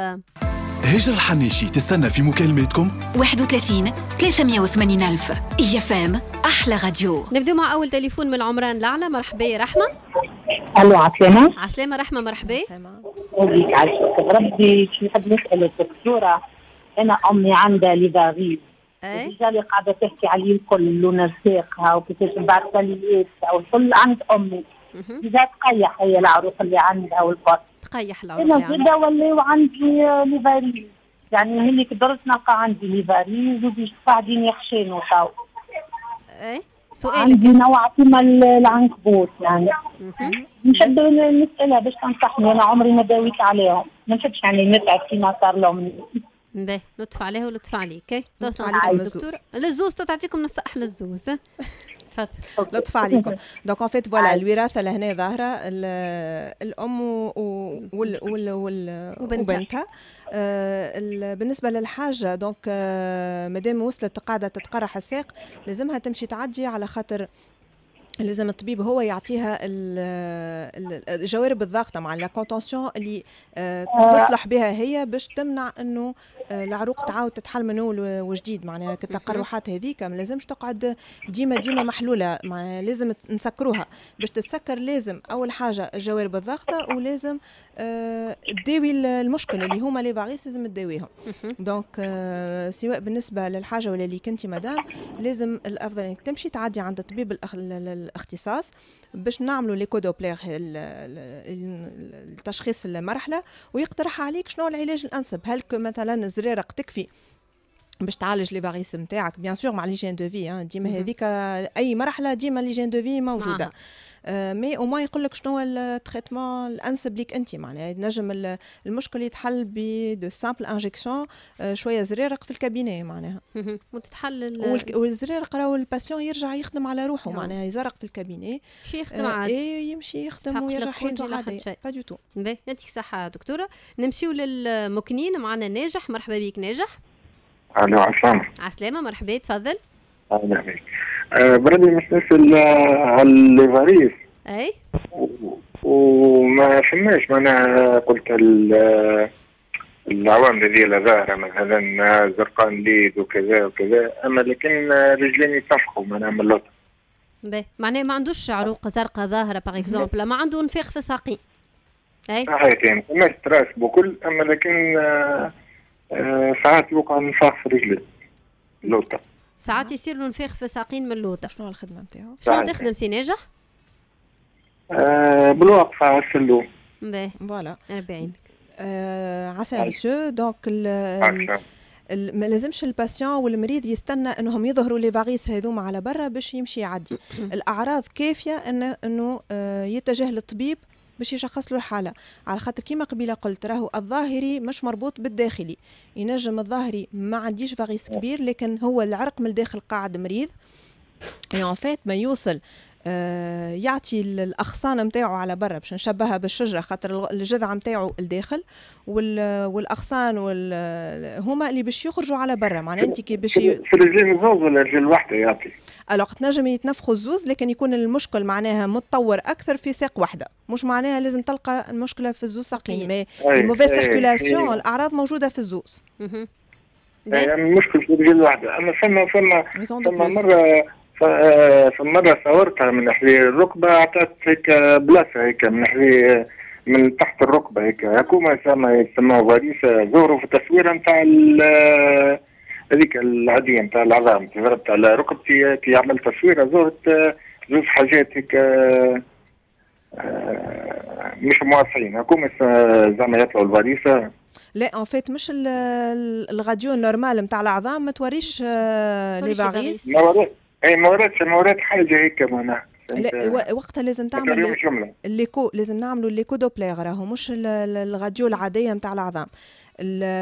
هجر الحنيشي تستنى في مكالماتكم 31 380 ألف إيا فام أحلى راديو نبدأ مع أول تليفون من عمران لعلى مرحبا يا رحمة ألو عسلامة عسلامة رحمة مرحبا يهديك عافية ربي نحب نسأل الدكتورة أنا أمي عندها ليفاغيز إيه؟ الرجال اللي قاعدة تحكي عليه الكل لون وكيفاش بعد طلياتها والكل عند أمي اذا تقيح هي العروق اللي عندها والبط تقيح العروق اللي عندها زاد ولاو عندي ليفاريز يعني ملي كبرت نلقى عندي ليفاريز وبيش قاعدين يحشينوا تو اي سؤالك عندي نوع كيما العنكبوت يعني نحب نسالها باش تنصحني انا عمري ما داويت عليهم ما نحبش يعني نتعب كيما صار لهم باهي لطف عليه ولطف عليك إيه؟ لطف عليك دكتور للزوز تعطيكم نصائح للزوز تفضل لطف عليكم دونك اون فيت فوالا الوراثه لهنا ظاهره الام وال وال وال وبنتها آه، بالنسبه للحاجه آه، دونك مادام وصلت قاعده تتقرح الساق لازمها تمشي تعدي على خاطر لازم الطبيب هو يعطيها الجوارب الضاغطه مع لا كونتونسيون اللي آه، آه. تصلح بها هي باش تمنع انه آه، العروق تعاود تتحل من اول وجديد معناها التقرحات هذيك ما لازمش تقعد ديما ديما محلوله معناها لازم نسكروها باش تتسكر لازم اول حاجه الجوارب الضاغطه ولازم تداوي المشكل اللي هما لي فاريس لازم تداويهم دونك سواء بالنسبه للحاجه ولا اللي كنتي مدام لازم الافضل انك تمشي تعدي عند الطبيب الاختصاص باش نعملوا لي كود اوبلير التشخيص المرحله ويقترح عليك شنو العلاج الانسب هل مثلا الزريره تكفي باش تعالج لي فاريس نتاعك بيان سور مع لي جين دو في ديما هذيك اي مرحله ديما لي جين دو في موجوده مي او موان يقول لك شنو التريتمون الانسب ليك انت معناها نجم المشكل يتحل ب دو سامبل انجيكسيون شويه زرارق في الكابينه معناها وتتحل والزرارق راهو الباسيون يرجع يخدم على روحه نعم. معناها يزرق في الكابينه آه، إيه، يمشي يخدم عادي يمشي يخدم ويرجع حياته عادي با دو تو يعطيك الصحه دكتوره نمشيو للمكنين معنا ناجح مرحبا بك ناجح الو عسلامة عسلامة مرحبا تفضل اهلا بك آه، براني مسلسل على الليفاريس اي وما فماش معناها قلت العوامل لا ظاهرة مثلا زرقان ليد وكذا وكذا اما لكن رجلين يتفقوا معناها من اللطف معناها ما عندوش عروق زرقاء ظاهرة باغ اكزومبل ما عنده نفيخ في ساقي اي صحيح يعني فماش تراس بكل اما لكن آه ساعات يوقع نفاخ في رجلي اللوطه ساعات يصير له نفاخ في ساقين من اللوطه شنو الخدمه نتاعو شنو تخدم سي ناجح آه بالوقفه عسلو باهي فوالا ربي آه عسى مسيو دونك ما لازمش الباسيون والمريض يستنى انهم يظهروا لي فاريس هذوما على برا باش يمشي يعدي الاعراض كافيه انه انه يتجه للطبيب باش يشخص له الحاله على خاطر كيما قبيله قلت راهو الظاهري مش مربوط بالداخلي ينجم الظاهري ما عنديش فاريس كبير لكن هو العرق من الداخل قاعد مريض يعني فات ما يوصل آه، يعطي الاغصان نتاعو على برا باش نشبهها بالشجره خاطر الجذع نتاعو الداخل والاغصان وال... هما اللي باش يخرجوا على برا معناها انت كي باش في الرجلين زوز ولا الرجل الواحده يعطي الوغ تنجم يتنفخوا الزوز لكن يكون المشكل معناها متطور اكثر في ساق واحده مش معناها لازم تلقى المشكله في الزوز ساقين مي الموفي سيركولاسيون الاعراض موجوده في الزوز يعني مشكل في الرجل واحده اما فما فما فما مره آه، فمرة صورتها من ناحية الركبة عطات هيك بلاصة هيك من ناحية من تحت الركبة هيك هكوما يسمى يسموها فاريسة ظهروا في التصويرة نتاع هذيك العادية نتاع العظام ضربت على ركبتي كي عملت تصويرة ظهرت زوج حاجات هيك آه، آه، مش مواصلين هكوما زعما يطلعوا الفاريسة لا اون فيت مش الغاديو نورمال نتاع العظام ما توريش لي فاريس ما اي ما مرات حاجه هيك معناها وقتها لازم تعمل الليكو لازم نعملوا الليكو دوبلير راهو مش الغاديو العاديه نتاع العظام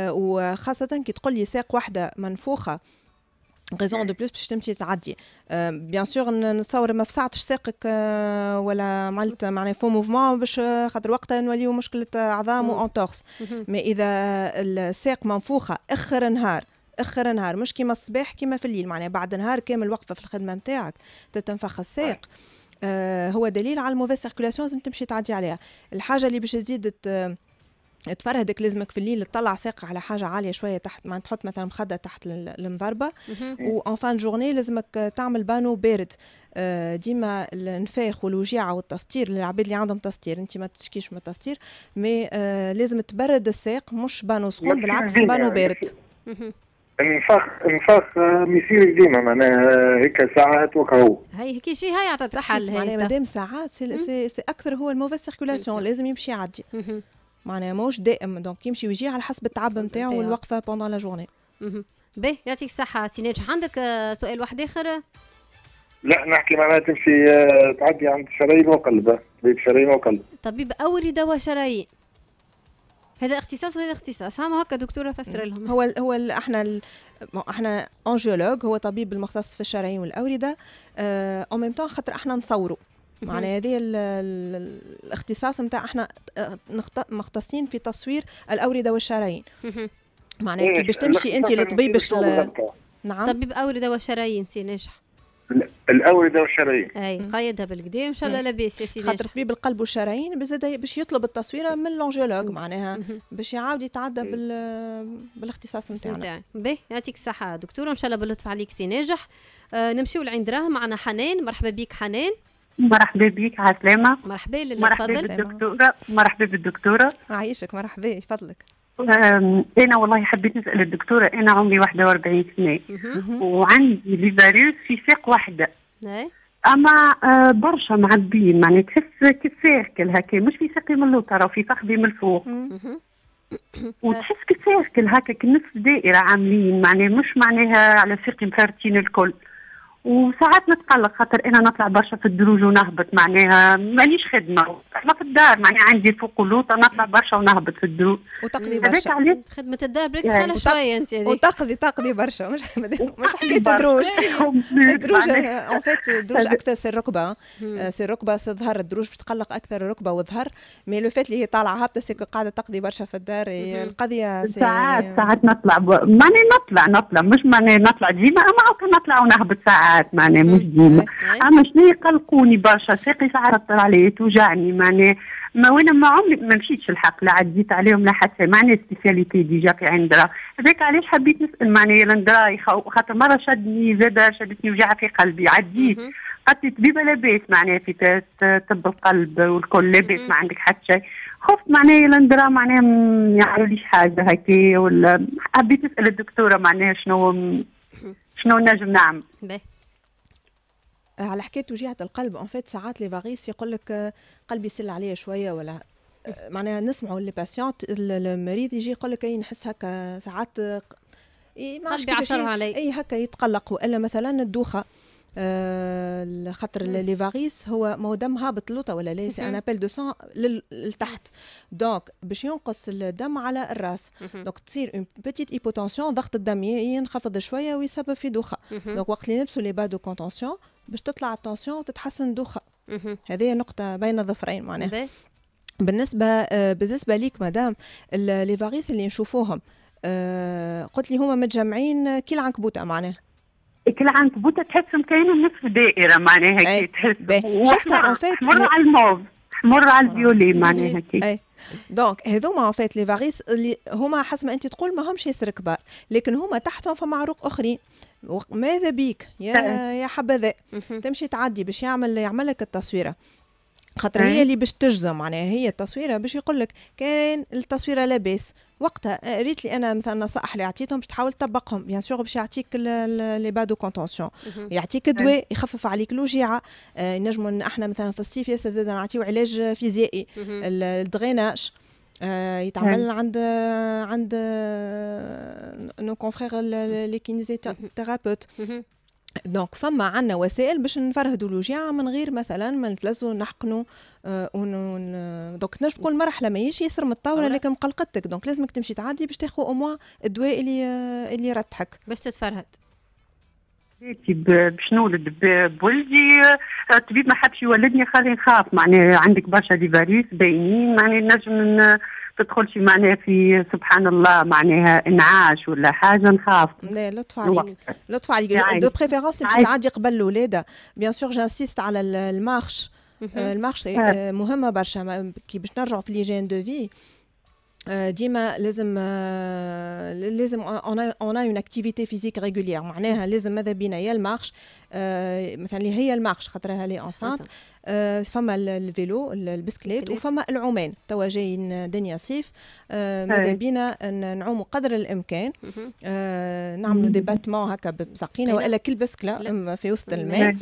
وخاصه كي تقول لي ساق واحده منفوخه غيزون دو بلوس باش تمشي تعدي بيان آه، سور نتصور ما فسعتش ساقك آه، ولا عملت معناها فو موفمون باش آه، خاطر وقتها نوليو مشكله عظام وانتورس مي اذا الساق منفوخه اخر نهار اخر نهار مش كيما الصباح كيما في الليل معناها بعد نهار كامل وقفه في الخدمه نتاعك تتنفخ الساق آه هو دليل على الموفي سيركولاسيون لازم تمشي تعدي عليها الحاجه اللي باش تزيد تفرهدك لازمك في الليل تطلع ساق على حاجه عاليه شويه تحت ما تحط مثلا مخده تحت المضربه وان فان جورني لازمك تعمل بانو بارد آه، ديما النفاخ والوجيعه والتسطير للعباد اللي عندهم تسطير انت ما تشكيش من التسطير مي آه، لازم تبرد الساق مش بانو سخون بالعكس بانو بارد النفاق آه، ما ميصير ديما معناها هيك ساعات وكهو هي هيك شيء هاي عطات حل معناها مادام ساعات سي, سي, سي اكثر هو الموفيس سيركولاسيون لازم يمشي يعدي معناها موش دائم دونك يمشي ويجي على حسب التعب نتاعو والوقفه بوندون لا جورني باهي يعطيك الصحه سي ناجح عندك آه، سؤال واحد اخر لا نحكي معناها تمشي آه، تعدي عند شرايين وقلب بيت شرايين وقلب طبيب اول دواء شرايين هذا اختصاص وهذا اختصاص هم هكا دكتوره فسر لهم هو هو احنا احنا انجيولوج هو طبيب المختص في الشرايين والاورده اه او ميم خاطر احنا نصوروا معناها هذه الاختصاص نتاع احنا آه، مختصين في تصوير الاورده والشرايين معناها كي باش إيه، تمشي انت لطبيب نعم طبيب اورده وشرايين سي نجح الاورده والشرايين اي قايدها بالقديم ان شاء الله لاباس يا سيدي خاطر طبيب القلب والشرايين بزاد باش يطلب التصويره من لونجيولوج معناها باش يعاود يتعدى بال بالاختصاص نتاعنا باهي يعطيك الصحه دكتوره ان شاء الله باللطف عليك سي ناجح آه نمشيو لعند راه معنا حنان مرحبا بك حنان مرحبا بك على السلامة مرحبا لله مرحبا بالدكتورة مرحبا بالدكتورة عايشك مرحبا فضلك انا والله حبيت نسال الدكتوره انا عمري 41 سنه وعندي ليفاريوس في ساق واحده إيه. اما آه، برشا معبين معناها تحس كسيركل هكا مش في ساقي من الوتر وفي فخذي من الفوق وتحس كسيركل هكا كنص دائره عاملين معناها مش معناها على ساقي مفرتين الكل وساعات نتقلق خاطر انا نطلع برشا في الدروج ونهبط معناها مانيش خدمه انا في الدار معناها عندي فوق اللوطه نطلع برشا ونهبط في الدروج وتقضي برشا خدمه الدار بريك يعني سهله وتق... شويه انت يعني. وتقضي تقضي برشا مش مش حكيت الدروج الدروج اون فيت آه، الدروج اكثر سي الركبه آه، سي الركبه سي الظهر الدروج باش تقلق اكثر الركبه والظهر مي لو فات اللي هي طالعه هابطه سي قاعده تقضي برشا في الدار القضيه ساعات ساعات نطلع معناها نطلع نطلع مش معناها نطلع ديما اما نطلع ونهبط ساعات ساعات معناها مش ديما اما شنو يقلقوني برشا ساقي ساعات طلع علي توجعني معناها ما وانا ما عمري ما مشيتش الحق لا عديت عليهم لا حتى معناها سبيسياليتي ديجا في عندرا هذاك علاش حبيت نسال معناها لندرا خاطر مره شدني زاد شدتني وجعه في قلبي عديت قالت لي طبيبه لاباس معناها في طب القلب والكل لاباس ما عندك حتى شيء خفت معناها لندرا معناها ما يعملوليش حاجه هكا ولا حبيت نسال الدكتوره معناها شنو شنو نجم نعمل على حكايه وجيعه القلب اون فيت ساعات لي فاريس يقول لك آه، قلبي سل عليا شويه ولا آه، معناها نسمعوا لي باسيونت المريض يجي يقول لك اي نحس هكا ساعات آه، إيه، ما عادش علي اي هكا يتقلق والا مثلا الدوخه خاطر لي فاريس هو ما هو دم هابط لوطا ولا ليس انا بيل دو سون للتحت دونك باش ينقص الدم على الراس دونك تصير اون بيتيت هيبوتونسيون ضغط الدم ينخفض شويه ويسبب في دوخه دونك وقت اللي نلبسوا لي با دو كونتونسيون باش تطلع التونسيون وتتحسن الدوخه هذه نقطه بين الظفرين معناها بالنسبه آه، بالنسبه ليك مدام لي فاريس اللي نشوفوهم آه، قلت لي هما متجمعين كي العنكبوته معناها كل العنكبوت تحسهم مكاينه نصف دائره معناها هيك تحس شفتها على الموف حمر على الفيولي معناها هيك دونك هذوما ان فيت لي فاريس اللي هما حسب ما انت تقول ما همش ياسر كبار لكن هما تحتهم فما عروق اخرين ماذا بيك يا يا حبذا تمشي تعدي باش يعمل يعمل لك التصويره خاطر هي اللي باش تجزم معناها هي التصويره باش يقول لك كان التصويره لاباس وقتها آه، ريت لي انا مثلا النصائح اللي عطيتهم باش تحاول تطبقهم بيان سور باش يعطيك لي بادو كونتونسيون يعطيك دواء يخفف عليك الوجيعه آه، نجموا احنا مثلا في الصيف ياسر زاد نعطيو علاج فيزيائي الدريناج آه، يتعمل عند عند نو كونفرير لي كينيزيثيرابيوت دونك فما عندنا وسائل باش نفرهدوا الوجيعة من غير مثلا ما نتلزوا نحقنوا آه، ون... دونك تنجم تكون مرحله ماهيش ياسر الطاوله لكن مقلقتك دونك لازمك تمشي تعدي باش تاخذ اوموا الدواء اللي آه، اللي يرتحك باش تتفرهد إيه، باش نولد بولدي الطبيب آه، ما حبش يولدني خلي نخاف معناه عندك برشا ديفاريس باينين معناه نجم تدخلش معناها في سبحان الله معناها انعاش ولا حاجه نخاف لا لطف عليك لطف عليك دو بريفيرونس تمشي تعدي قبل الولاده بيان سور جانسيست على المارش المارش mhm. euh, euh, مهمه برشا كي باش نرجعوا في لي جين دو في ديما لازم euh, لازم اون اون اون اون اكتيفيتي فيزيك ريغوليير معناها لازم ماذا بينا يا المارش آه، مثلا اللي هي المارش خاطرها لي انسانت آه، فما الفيلو البسكليت وفما العومان توا جايين دنيا صيف آه، ماذا بينا نعوموا قدر الامكان نعملوا ديباتمون هكا بساقينا أيوة. والا كل بسكله في وسط الماء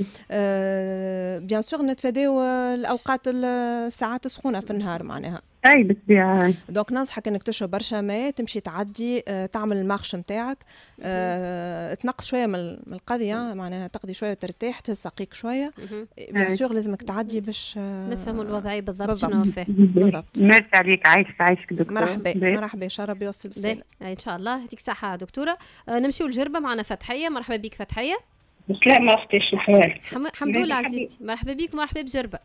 بيان سور نتفاداو الاوقات الساعات السخونه في النهار معناها اي بالطبيعه دونك ننصحك انك تشرب برشا ماء تمشي تعدي تعمل المارش نتاعك تنقص شويه من القضيه معناها تقضي شويه وترتاح تسقيك شويه بيان أيوة. سور لازمك تعدي باش آه، نفهموا الوضعيه بالضبط شنو فيه بالضبط ميرسي عليك عايشك عايشك دكتور مرحبا مرحبا ان شاء الله يوصل بالسلامه ان شاء الله يعطيك الصحه دكتوره آه، نمشيو لجربه معنا فتحيه مرحبا بك فتحيه سلام اختي شو احوالك الحمد لله عزيزتي مرحبا بك مرحبا بجربه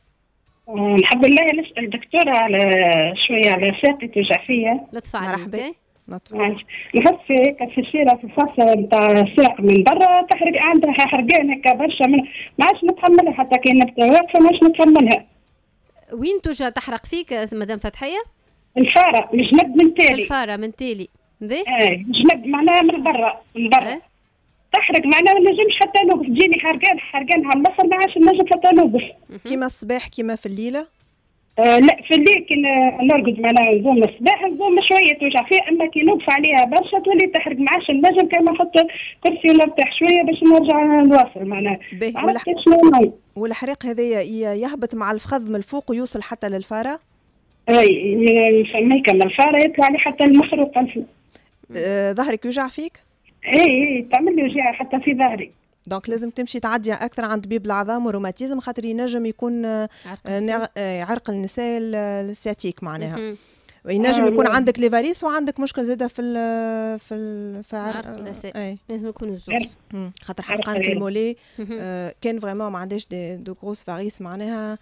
نحب آه، الله نسال دكتوره على شويه على توجع فيا لطف عليك مرحبا نحس هيك في الشيرة في الفصل نتاع الساق من برا تحرق عندها حرقان هكا برشا من ما عادش نتحملها حتى كان نبدا واقفة ما عادش نتحملها وين توجع تحرق فيك مدام فتحية؟ الفارة الجنب من تالي الفارة من تالي ايه الجنب معناها من برا من برا ايه؟ تحرق معناها ما نجمش حتى نوقف تجيني حرقان حرقان على النصر ما عادش نجم حتى نوقف كيما الصباح كيما في الليلة؟ آه، لا في الليل كي نرقد معناها نزوم الصباح نزوم شويه توجع فيها اما كي نوقف عليها برشا تولي تحرق معاش النجم كان نحط كرسي ونرتاح شويه باش نرجع نواصل معناها عرفت شنو والحريق هذايا يهبط مع الفخذ من الفوق ويوصل حتى للفاره؟ اي من يكمل الفاره يطلع لي حتى المخروق آه، ظهرك آه يوجع فيك؟ اي اي تعمل لي وجع حتى في ظهري دونك لازم تمشي تعدي اكثر عند طبيب العظام وروماتيزم خاطر ينجم يكون آه، عرق النساء آه، السياتيك معناها ينجم آه، يكون عندك ليفاريس وعندك مشكل زاده في في في عرق النساء لازم يكون الزوز خاطر حرقان المولي كان فريمون ما عندهاش دو كروس فاريس معناها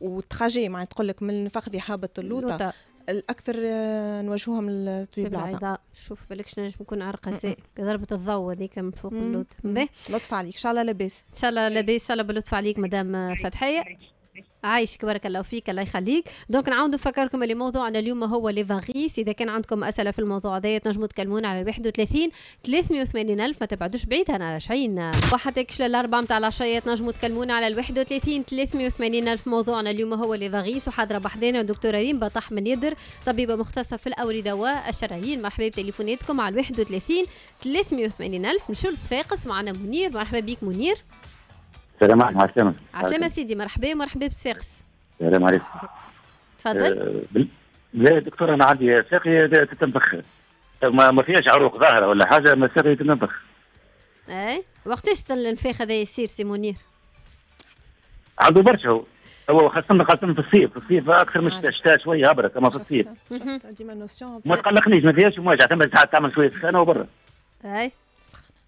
وتخاجي معناها تقول لك من فخذي حابه اللوطه الاكثر آه، نواجهوها من الطبيب العظام شوف بالك شنو نجم نكون عرقساء ضربه الضوء هذيك من فوق اللوت لطف عليك ان شاء الله لاباس ان شاء الله لاباس ان شاء الله بلطف عليك مدام فتحيه عايشك بارك الله فيك الله يخليك دونك نعاود نفكركم اللي موضوعنا اليوم هو لي فاريس اذا كان عندكم اسئله في الموضوع هذايا تنجموا تكلمونا على 31 380 الف ما تبعدوش بعيد انا واحد اكش للاربعه نتاع العشيه تنجموا تكلمونا على 31 380 الف موضوعنا اليوم هو لي فاريس وحاضره بحدينا الدكتوره ريم بطح من يدر طبيبه مختصه في الاورده والشرايين مرحبا بتليفوناتكم على 31 380 الف نشوف الصفاقس معنا منير مرحبا بك منير السلام عليكم عسلامة عسلامة سيدي مرحبا ومرحبا بصفاقس السلام عليكم تفضل آه، لا دكتور انا عندي ساقي تتنفخ ما, ما فيهاش عروق ظاهره ولا حاجه ما ساقي تتنفخ اي وقتاش الانفاخ هذا يصير سي منير؟ عنده برشا هو هو خاصة خاصة في الصيف في الصيف اكثر من الشتاء آه. شوية هبرة اما في الصيف ما تقلقنيش ما فيهاش مواجهة تعمل شوية سخانة وبرا اي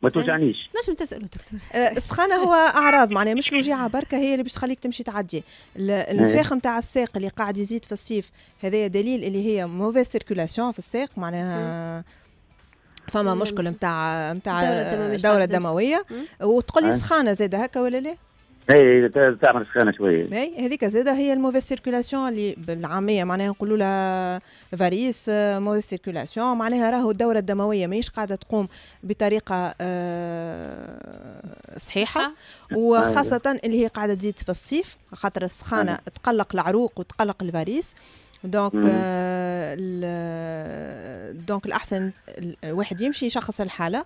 ما توجعنيش نجم تساله دكتور السخانه أه، هو اعراض معناها مش الوجيعه بركه هي اللي باش تخليك تمشي تعدي إيه. الفاخ نتاع الساق اللي قاعد يزيد في الصيف هذا دليل اللي هي موفي سيركولاسيون في الساق معناها إيه. فما مشكل نتاع نتاع الدوره الدمويه إيه. وتقول لي أه. سخانه زاده هكا ولا لا؟ اي تعمل سخانه شويه اي هذيك زاده هي الموفي سيركولاسيون اللي بالعاميه معناها نقولوا لها فاريس آه، موفي سيركولاسيون معناها راهو الدوره الدمويه ماهيش قاعده تقوم بطريقه آه، صحيحه وخاصه أيوة. اللي هي قاعده تزيد في الصيف خاطر السخانه أيوة. تقلق العروق وتقلق الفاريس دونك آه دونك آه، الاحسن الواحد يمشي يشخص الحاله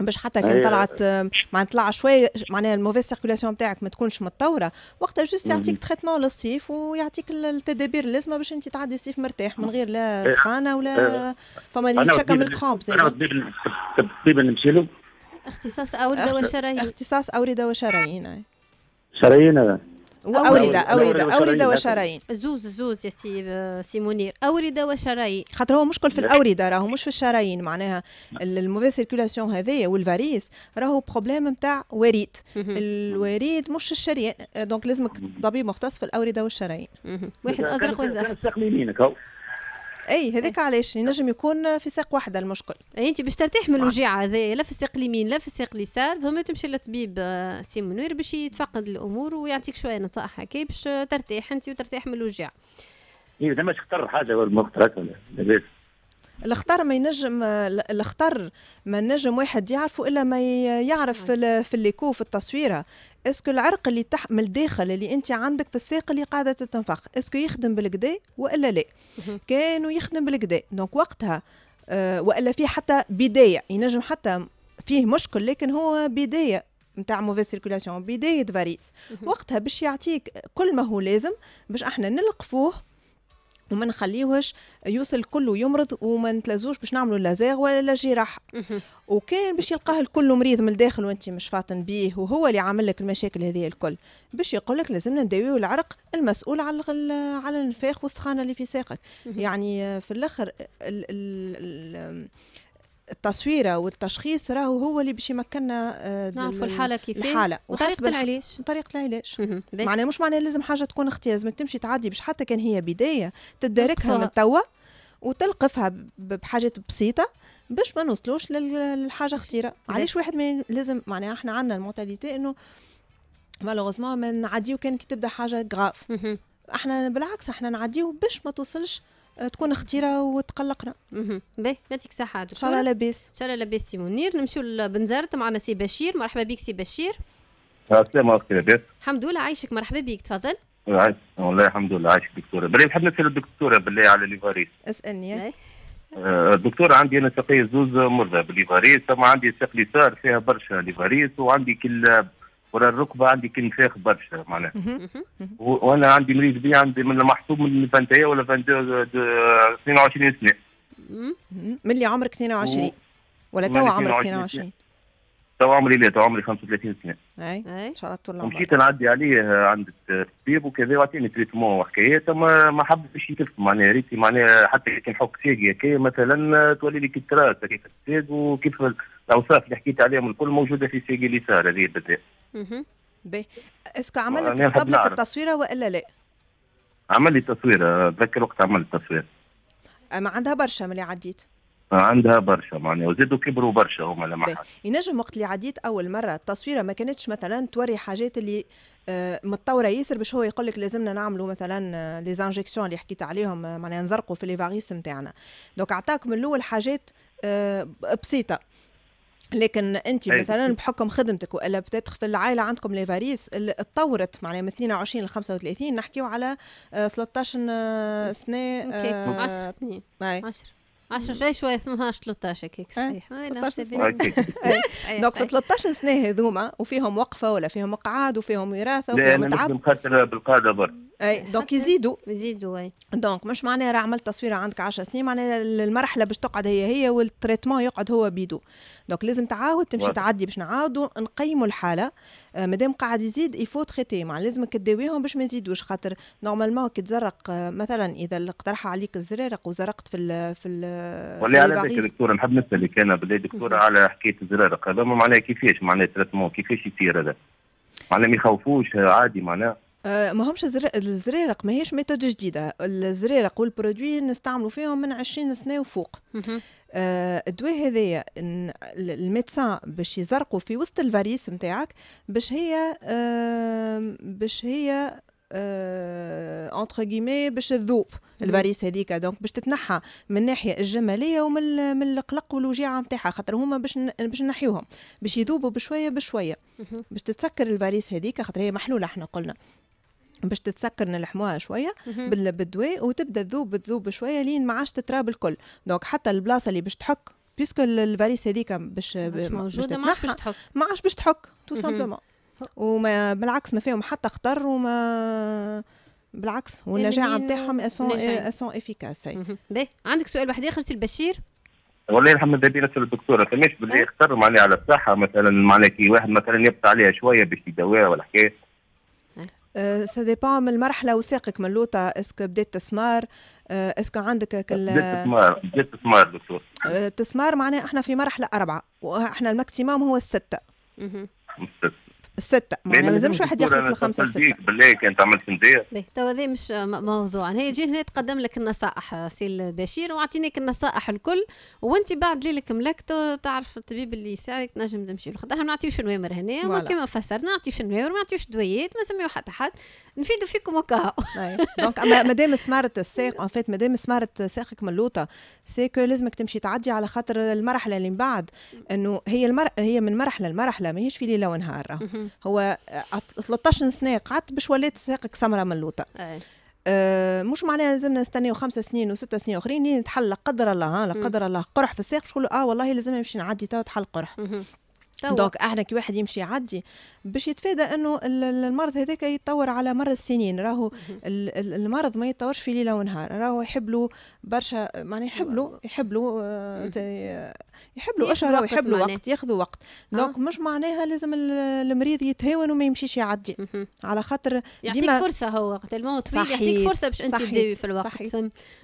باش حتى كان أيوة. طلعت معناها طلع شويه معناها الموفيس سيركولاسيون نتاعك ما تكونش متطوره وقتها جوست يعطيك تريتمون للصيف ويعطيك التدابير اللازمه باش انت تعدي الصيف مرتاح من غير لا إيه. سخانه ولا إيه. فما اللي يتشكى من الكرامب زي الطبيب نمشي له اختصاص اورده وشرايين اختصاص اورده وشرايين شرايين أوردة أوردة أوردة وشرايين زوز زوز يا سي سي منير أوردة وشرايين خاطر هو مشكل في الأوردة راهو مش في الشرايين معناها الموفي سيركولاسيون هذايا والفاريس راهو بروبليم نتاع وريد الوريد مش الشريان دونك لازمك طبيب مختص في الأوردة والشرايين واحد أزرق وزرق اي هذاك إيه. علاش ينجم يكون في ساق واحده المشكل اي يعني انت باش ترتاح من آه. الوجيعه هذايا لا في الساق اليمين لا في الساق اليسار فما تمشي للطبيب آه، سي منير باش يتفقد الامور ويعطيك شويه نصائح هكا باش ترتاح انت وترتاح من الوجيعه. اي زعما تختار حاجه ولا الخطر ما ينجم الاخطر ما نجم واحد يعرفه الا ما يعرف في, في الليكو في التصويره اسكو العرق اللي تحمل من الداخل اللي انت عندك في الساق اللي قاعده تنفخ اسكو يخدم بالكدا والا لا كانوا يخدم بالكدا دونك وقتها آه، والا في حتى بدايه ينجم حتى فيه مشكل لكن هو بدايه نتاع موفي سيركولاسيون بدايه فاريس وقتها باش يعطيك كل ما هو لازم باش احنا نلقفوه وما نخليوهش يوصل كله يمرض وما نتلازوش باش نعملوا لا زاغ ولا لا جراحه وكان باش يلقاه الكل مريض من الداخل وانت مش فاطن بيه وهو اللي عامل لك المشاكل هذه الكل باش يقول لك لازمنا نداويو العرق المسؤول على على النفاخ والسخانه اللي في ساقك يعني في الاخر ال ال ال التصويره والتشخيص راهو هو اللي باش يمكننا آه، نعرفوا الحاله كيفاش الحاله وطريقه العلاج وطريقة العلاج معناها مش معناها لازم حاجه تكون اختيار لازمك تمشي تعدي باش حتى كان هي بدايه تداركها من توا وتلقفها بحاجات بسيطه باش ما نوصلوش للحاجه خطيره علاش واحد ما لازم معناها احنا عندنا الموتاليتي انه مالوغوزمون ما نعديو كان كي تبدا حاجه غاف احنا بالعكس احنا نعديو باش ما توصلش تكون خطيره وتقلقنا باهي يعطيك الصحه ان شاء الله لاباس ان شاء الله لاباس سي منير نمشيو لبنزرت معنا سي بشير مرحبا بك سي بشير السلام عليكم لاباس الحمد لله عايشك مرحبا بك تفضل والله الحمد لله عايشك دكتوره بلي نحب نسال الدكتوره بالله على ليفاريس اسالني آه، الدكتور عندي انا ساقي زوز مرضى بالليفاريس ثم عندي ساق اليسار فيها برشا ليفاريس وعندي كل ورا الركبه عندي كل فاخ برشا معناها وانا عندي مريض بي عندي من محسوب من 20 ولا 22 آه، آه، سنه من اللي عمرك 22 ولا توا عمرك 22 تو عمري لا تو عمري 35 سنه اي ان شاء الله طول العمر مشيت نعدي عليه آه، عند الطبيب وكذا وعطيني تريتمون وحكايات ما ما حبش يكلف معناها ريتي معناها حتى كي نحك ساقي مثلا تولي لي كترات كي الساق وكيف الاوصاف اللي حكيت عليهم الكل موجوده في سيقي ليسا هذه البدايه. اها باهي اسكو عمل لك قبلك التصويره والا لا؟ عمل لي تصويره اتذكر وقت عمل التصوير. أه، ما عندها برشا من اللي عديت. عندها برشا معناها وزادوا كبروا برشا هما لمحات ينجم وقت اللي عديت اول مره التصويره ما كانتش مثلا توري حاجات اللي أه، متطوره ياسر باش هو يقول لك لازمنا نعملوا مثلا لي أه، اللي حكيت عليهم معناها نزرقوا في لي فاريس نتاعنا دونك عطاك من الاول حاجات بسيطه لكن انت مثلا بحكم خدمتك والا بتدخل في العائله عندكم ليفاريس تطورت معناها من 22 ل 35 نحكيو على 13 آه، سنه اوكي 10 آه، سنين 10 10 شوي شوي 12 13 هيك صحيح إيه، دونك إيه. في 13 سنه هذوما وفيهم وقفه ولا فيهم قعاد وفيهم وراثه وفيهم تعب خاطر بالقاعده برك اي دونك يزيدوا يزيدوا اي دونك مش معناها راه عملت تصويره عندك 10 سنين معناها المرحله باش تقعد هي هي والتريتمون يقعد هو بيدو دونك لازم تعاود تمشي تعدي باش نعاودوا نقيموا الحاله آه، مادام قاعد يزيد يفو تريتي معناها لازمك تداويهم باش ما يزيدوش خاطر نورمالمون كي تزرق آه، مثلا اذا اقترح عليك الزرارق وزرقت في الـ في الـ والله على بالك دكتور نحب نسالك انا بالله دكتور على حكايه الزرارق هذا معناها كيفاش معناها التريتمون كيفاش يصير هذا معناها ما يخوفوش عادي معناها آه، ما همش الزرارق ما هيش ميثود جديده الزرارق والبرودوي نستعملوا فيهم من عشرين سنه وفوق آه، الدواء هذايا الميتسا باش يزرقوا في وسط الفاريس نتاعك باش هي باش هي اونتر آه، كيمي باش تذوب الفاريس هذيك دونك باش تتنحى من الناحيه الجماليه ومن من القلق والوجيعه نتاعها خاطر هما باش باش نحيوهم باش يذوبوا بشويه بشويه باش تتسكر الفاريس هذيك خاطر هي محلوله احنا قلنا باش تتسكرن الحموه شويه بالدواء وتبدا تذوب تذوب شويه لين ما عادش تتراب الكل دونك حتى البلاصه اللي باش تحك بيسكو الفاريس هذيك باش موجوده ما عادش باش تحك ما عادش باش تحك تو سامبلومون وما بالعكس ما فيهم حتى خطر وما بالعكس يعني والنجاعه نتاعهم اسون اسون افيكاس عندك سؤال واحد اخر سي البشير والله الحمد لله نسال الدكتوره فماش باللي إيه. يخسر معناها على الصحه مثلا معناها كي واحد مثلا يبقى عليها شويه باش يداويها ولا حكايه آه، سا ديبون من المرحله وساقك من اللوطه اسكو بديت تسمار آه، اسكو عندك كل بديت تسمار بديت تسمار دكتور آه، تسمار معناه احنا في مرحله اربعه واحنا الماكسيموم هو السته السته ستة ما لازمش واحد ياخذ الخمسة ستة بالله انت عملت ندير تو هذا مش موضوع هي جي هنا تقدم لك النصائح سي البشير وعطيناك النصائح الكل وانت بعد ليلك ملكته تعرف الطبيب اللي يساعدك تنجم تمشي له خاطر ما نعطيوش نوامر هنا كما فسرنا ما نعطيوش نوامر ما نعطيوش دويات ما نسميو حتى حد نفيدوا فيكم وكا دونك طيب. اما مادام سمارت الساق ان فيت مادام سمارت ساقك من اللوطه سيكو لازمك تمشي تعدي على خاطر المرحله اللي من بعد انه هي المر... هي من مرحله لمرحله ماهيش في ليله ونهار هو 13 سنه قعدت باش ولات ساقك سمره ملوطه إيه. أه مش معناها لازمنا نستناو خمس سنين وستة سنين اخرين نتحل لا قدر الله ها لا قدر الله قرح في الساق تقول اه والله لازم نمشي نعدي تو تحل قرح دونك احنا كي واحد يمشي يعدي باش يتفادى انه المرض هذاك يتطور على مر السنين راهو المرض ما يتطورش في ليله ونهار راهو يحب له برشا معناها يحب له يحب له آه، يحب اشهر ويحب له وقت ياخذوا وقت آه. دونك مش معناها لازم المريض يتهاون وما يمشيش يعدي على خاطر يعطيك فرصه هو وقت الموت طويل يعطيك فرصه باش انت تداوي في الوقت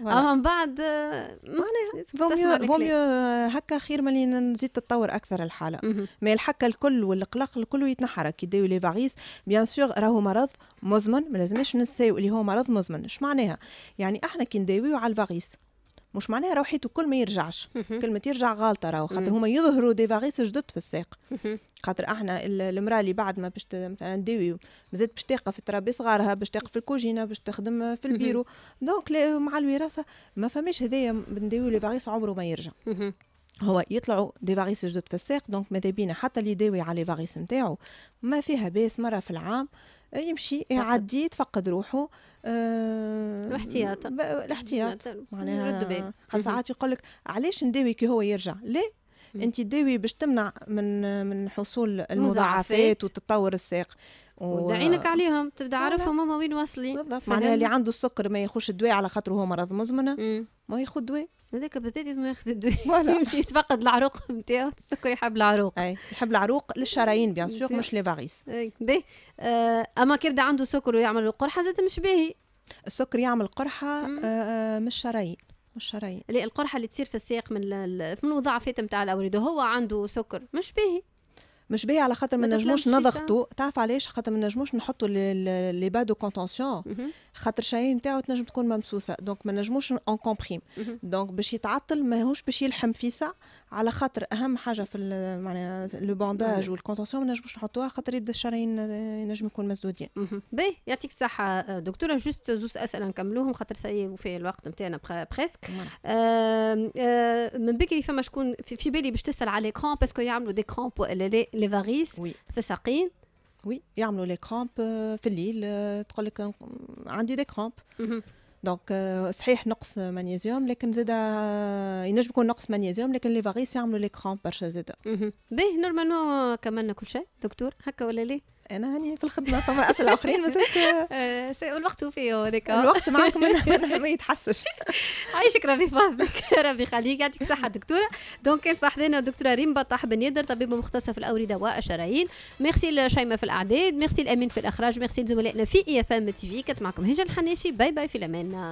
اما من بعد آه، معناها فوميو هكا خير ملي نزيد تتطور اكثر الحاله مي الحكه الكل والقلق الكل يتنحر كي يداوي لي فاريس بيان سور راهو مرض مزمن ما لازمش نساو اللي هو مرض مزمن اش معناها يعني احنا كي نداويو على الفاريس مش معناها روحيته كل ما يرجعش كلمة يرجع غالطة راهو خاطر هما يظهروا دي فاريس جدد في الساق خاطر احنا المرأة اللي بعد ما باش مثلا داوي مازالت باش تاقى في الترابي صغارها باش تاقى في الكوجينة باش تخدم في البيرو دونك مع الوراثة ما فماش هذايا نداويو لي فاريس عمره ما يرجع هو يطلعوا دي فاريس جدد في الساق دونك ماذا بينا حتى اللي يداوي على فاريس نتاعو ما فيها باس مره في العام آه، يمشي يعدي يتفقد روحه آه، الاحتياط الاحتياط معناها ساعات يقول لك علاش نداوي كي هو يرجع لا انت داوي باش تمنع من من حصول المضاعفات وتتطور الساق و... عينك عليهم تبدا عارفهم هما وين واصلين معناها اللي عنده السكر ما ياخذش الدواء على خاطر هو مرض مزمنه ما ياخذ دواء هذاك بالذات لازم ياخذ الدواء يمشي يتفقد العروق نتاعو السكر يحب العروق اي يحب العروق للشرايين بيان سور مش لي فاريس باهي آه، اما كيبدا عنده سكر ويعمل القرحه زاد مش باهي السكر يعمل قرحه آه، آه، مش شرايين والشرايين القرحه اللي تصير في الساق من من الوظعفات تاع الاورده هو عنده سكر مش باهي مش باهي على خاطر ما نجموش نضغطوا تعرف علاش خاطر ما نجموش نحطوا لي با دو كونتونسيون خاطر الشرايين نتاعو تنجم تكون ممسوسه دونك ما نجموش اون كومبريم دونك باش يتعطل ماهوش باش يلحم فيسا على خاطر اهم حاجه في معناها لو بانداج والكونتونسيون ما نجموش نحطوها خاطر يبدا الشرايين ينجم يكون مسدودين باهي يعطيك الصحه آه، دكتوره جوست زوز اسئله نكملوهم خاطر سي وفي الوقت نتاعنا بريسك من بكري فما شكون في بالي باش تسال على ليكرون باسكو يعملوا ديكرون بو لي فاغيس في ساقين وي oui. يعملوا لي كرامب euh, في الليل euh, تقول لك عندي دي كرامب دونك صحيح نقص مغنيزيوم لكن زاد آه، ينجم يكون نقص مغنيزيوم لكن لي فاغيس يعملوا لي كرامب برشا زاد باهي نورمالمون كملنا كل شيء دكتور هكا ولا ليه انا هاني في الخدمه فما اسئله اخرين بس انت والوقت وفيه هذاك الوقت معكم منها ما يتحسش عايشك ربي فضلك ربي يخليك يعطيك الصحه دكتوره دونك في بحذانا الدكتوره ريم بطاح بن يدر طبيبه مختصه في الاورده والشرايين ميرسي لشيمه في الاعداد ميرسي الامين في الاخراج ميرسي لزملائنا في اي اف ام تي في كانت معكم هجه الحناشي باي باي في الامان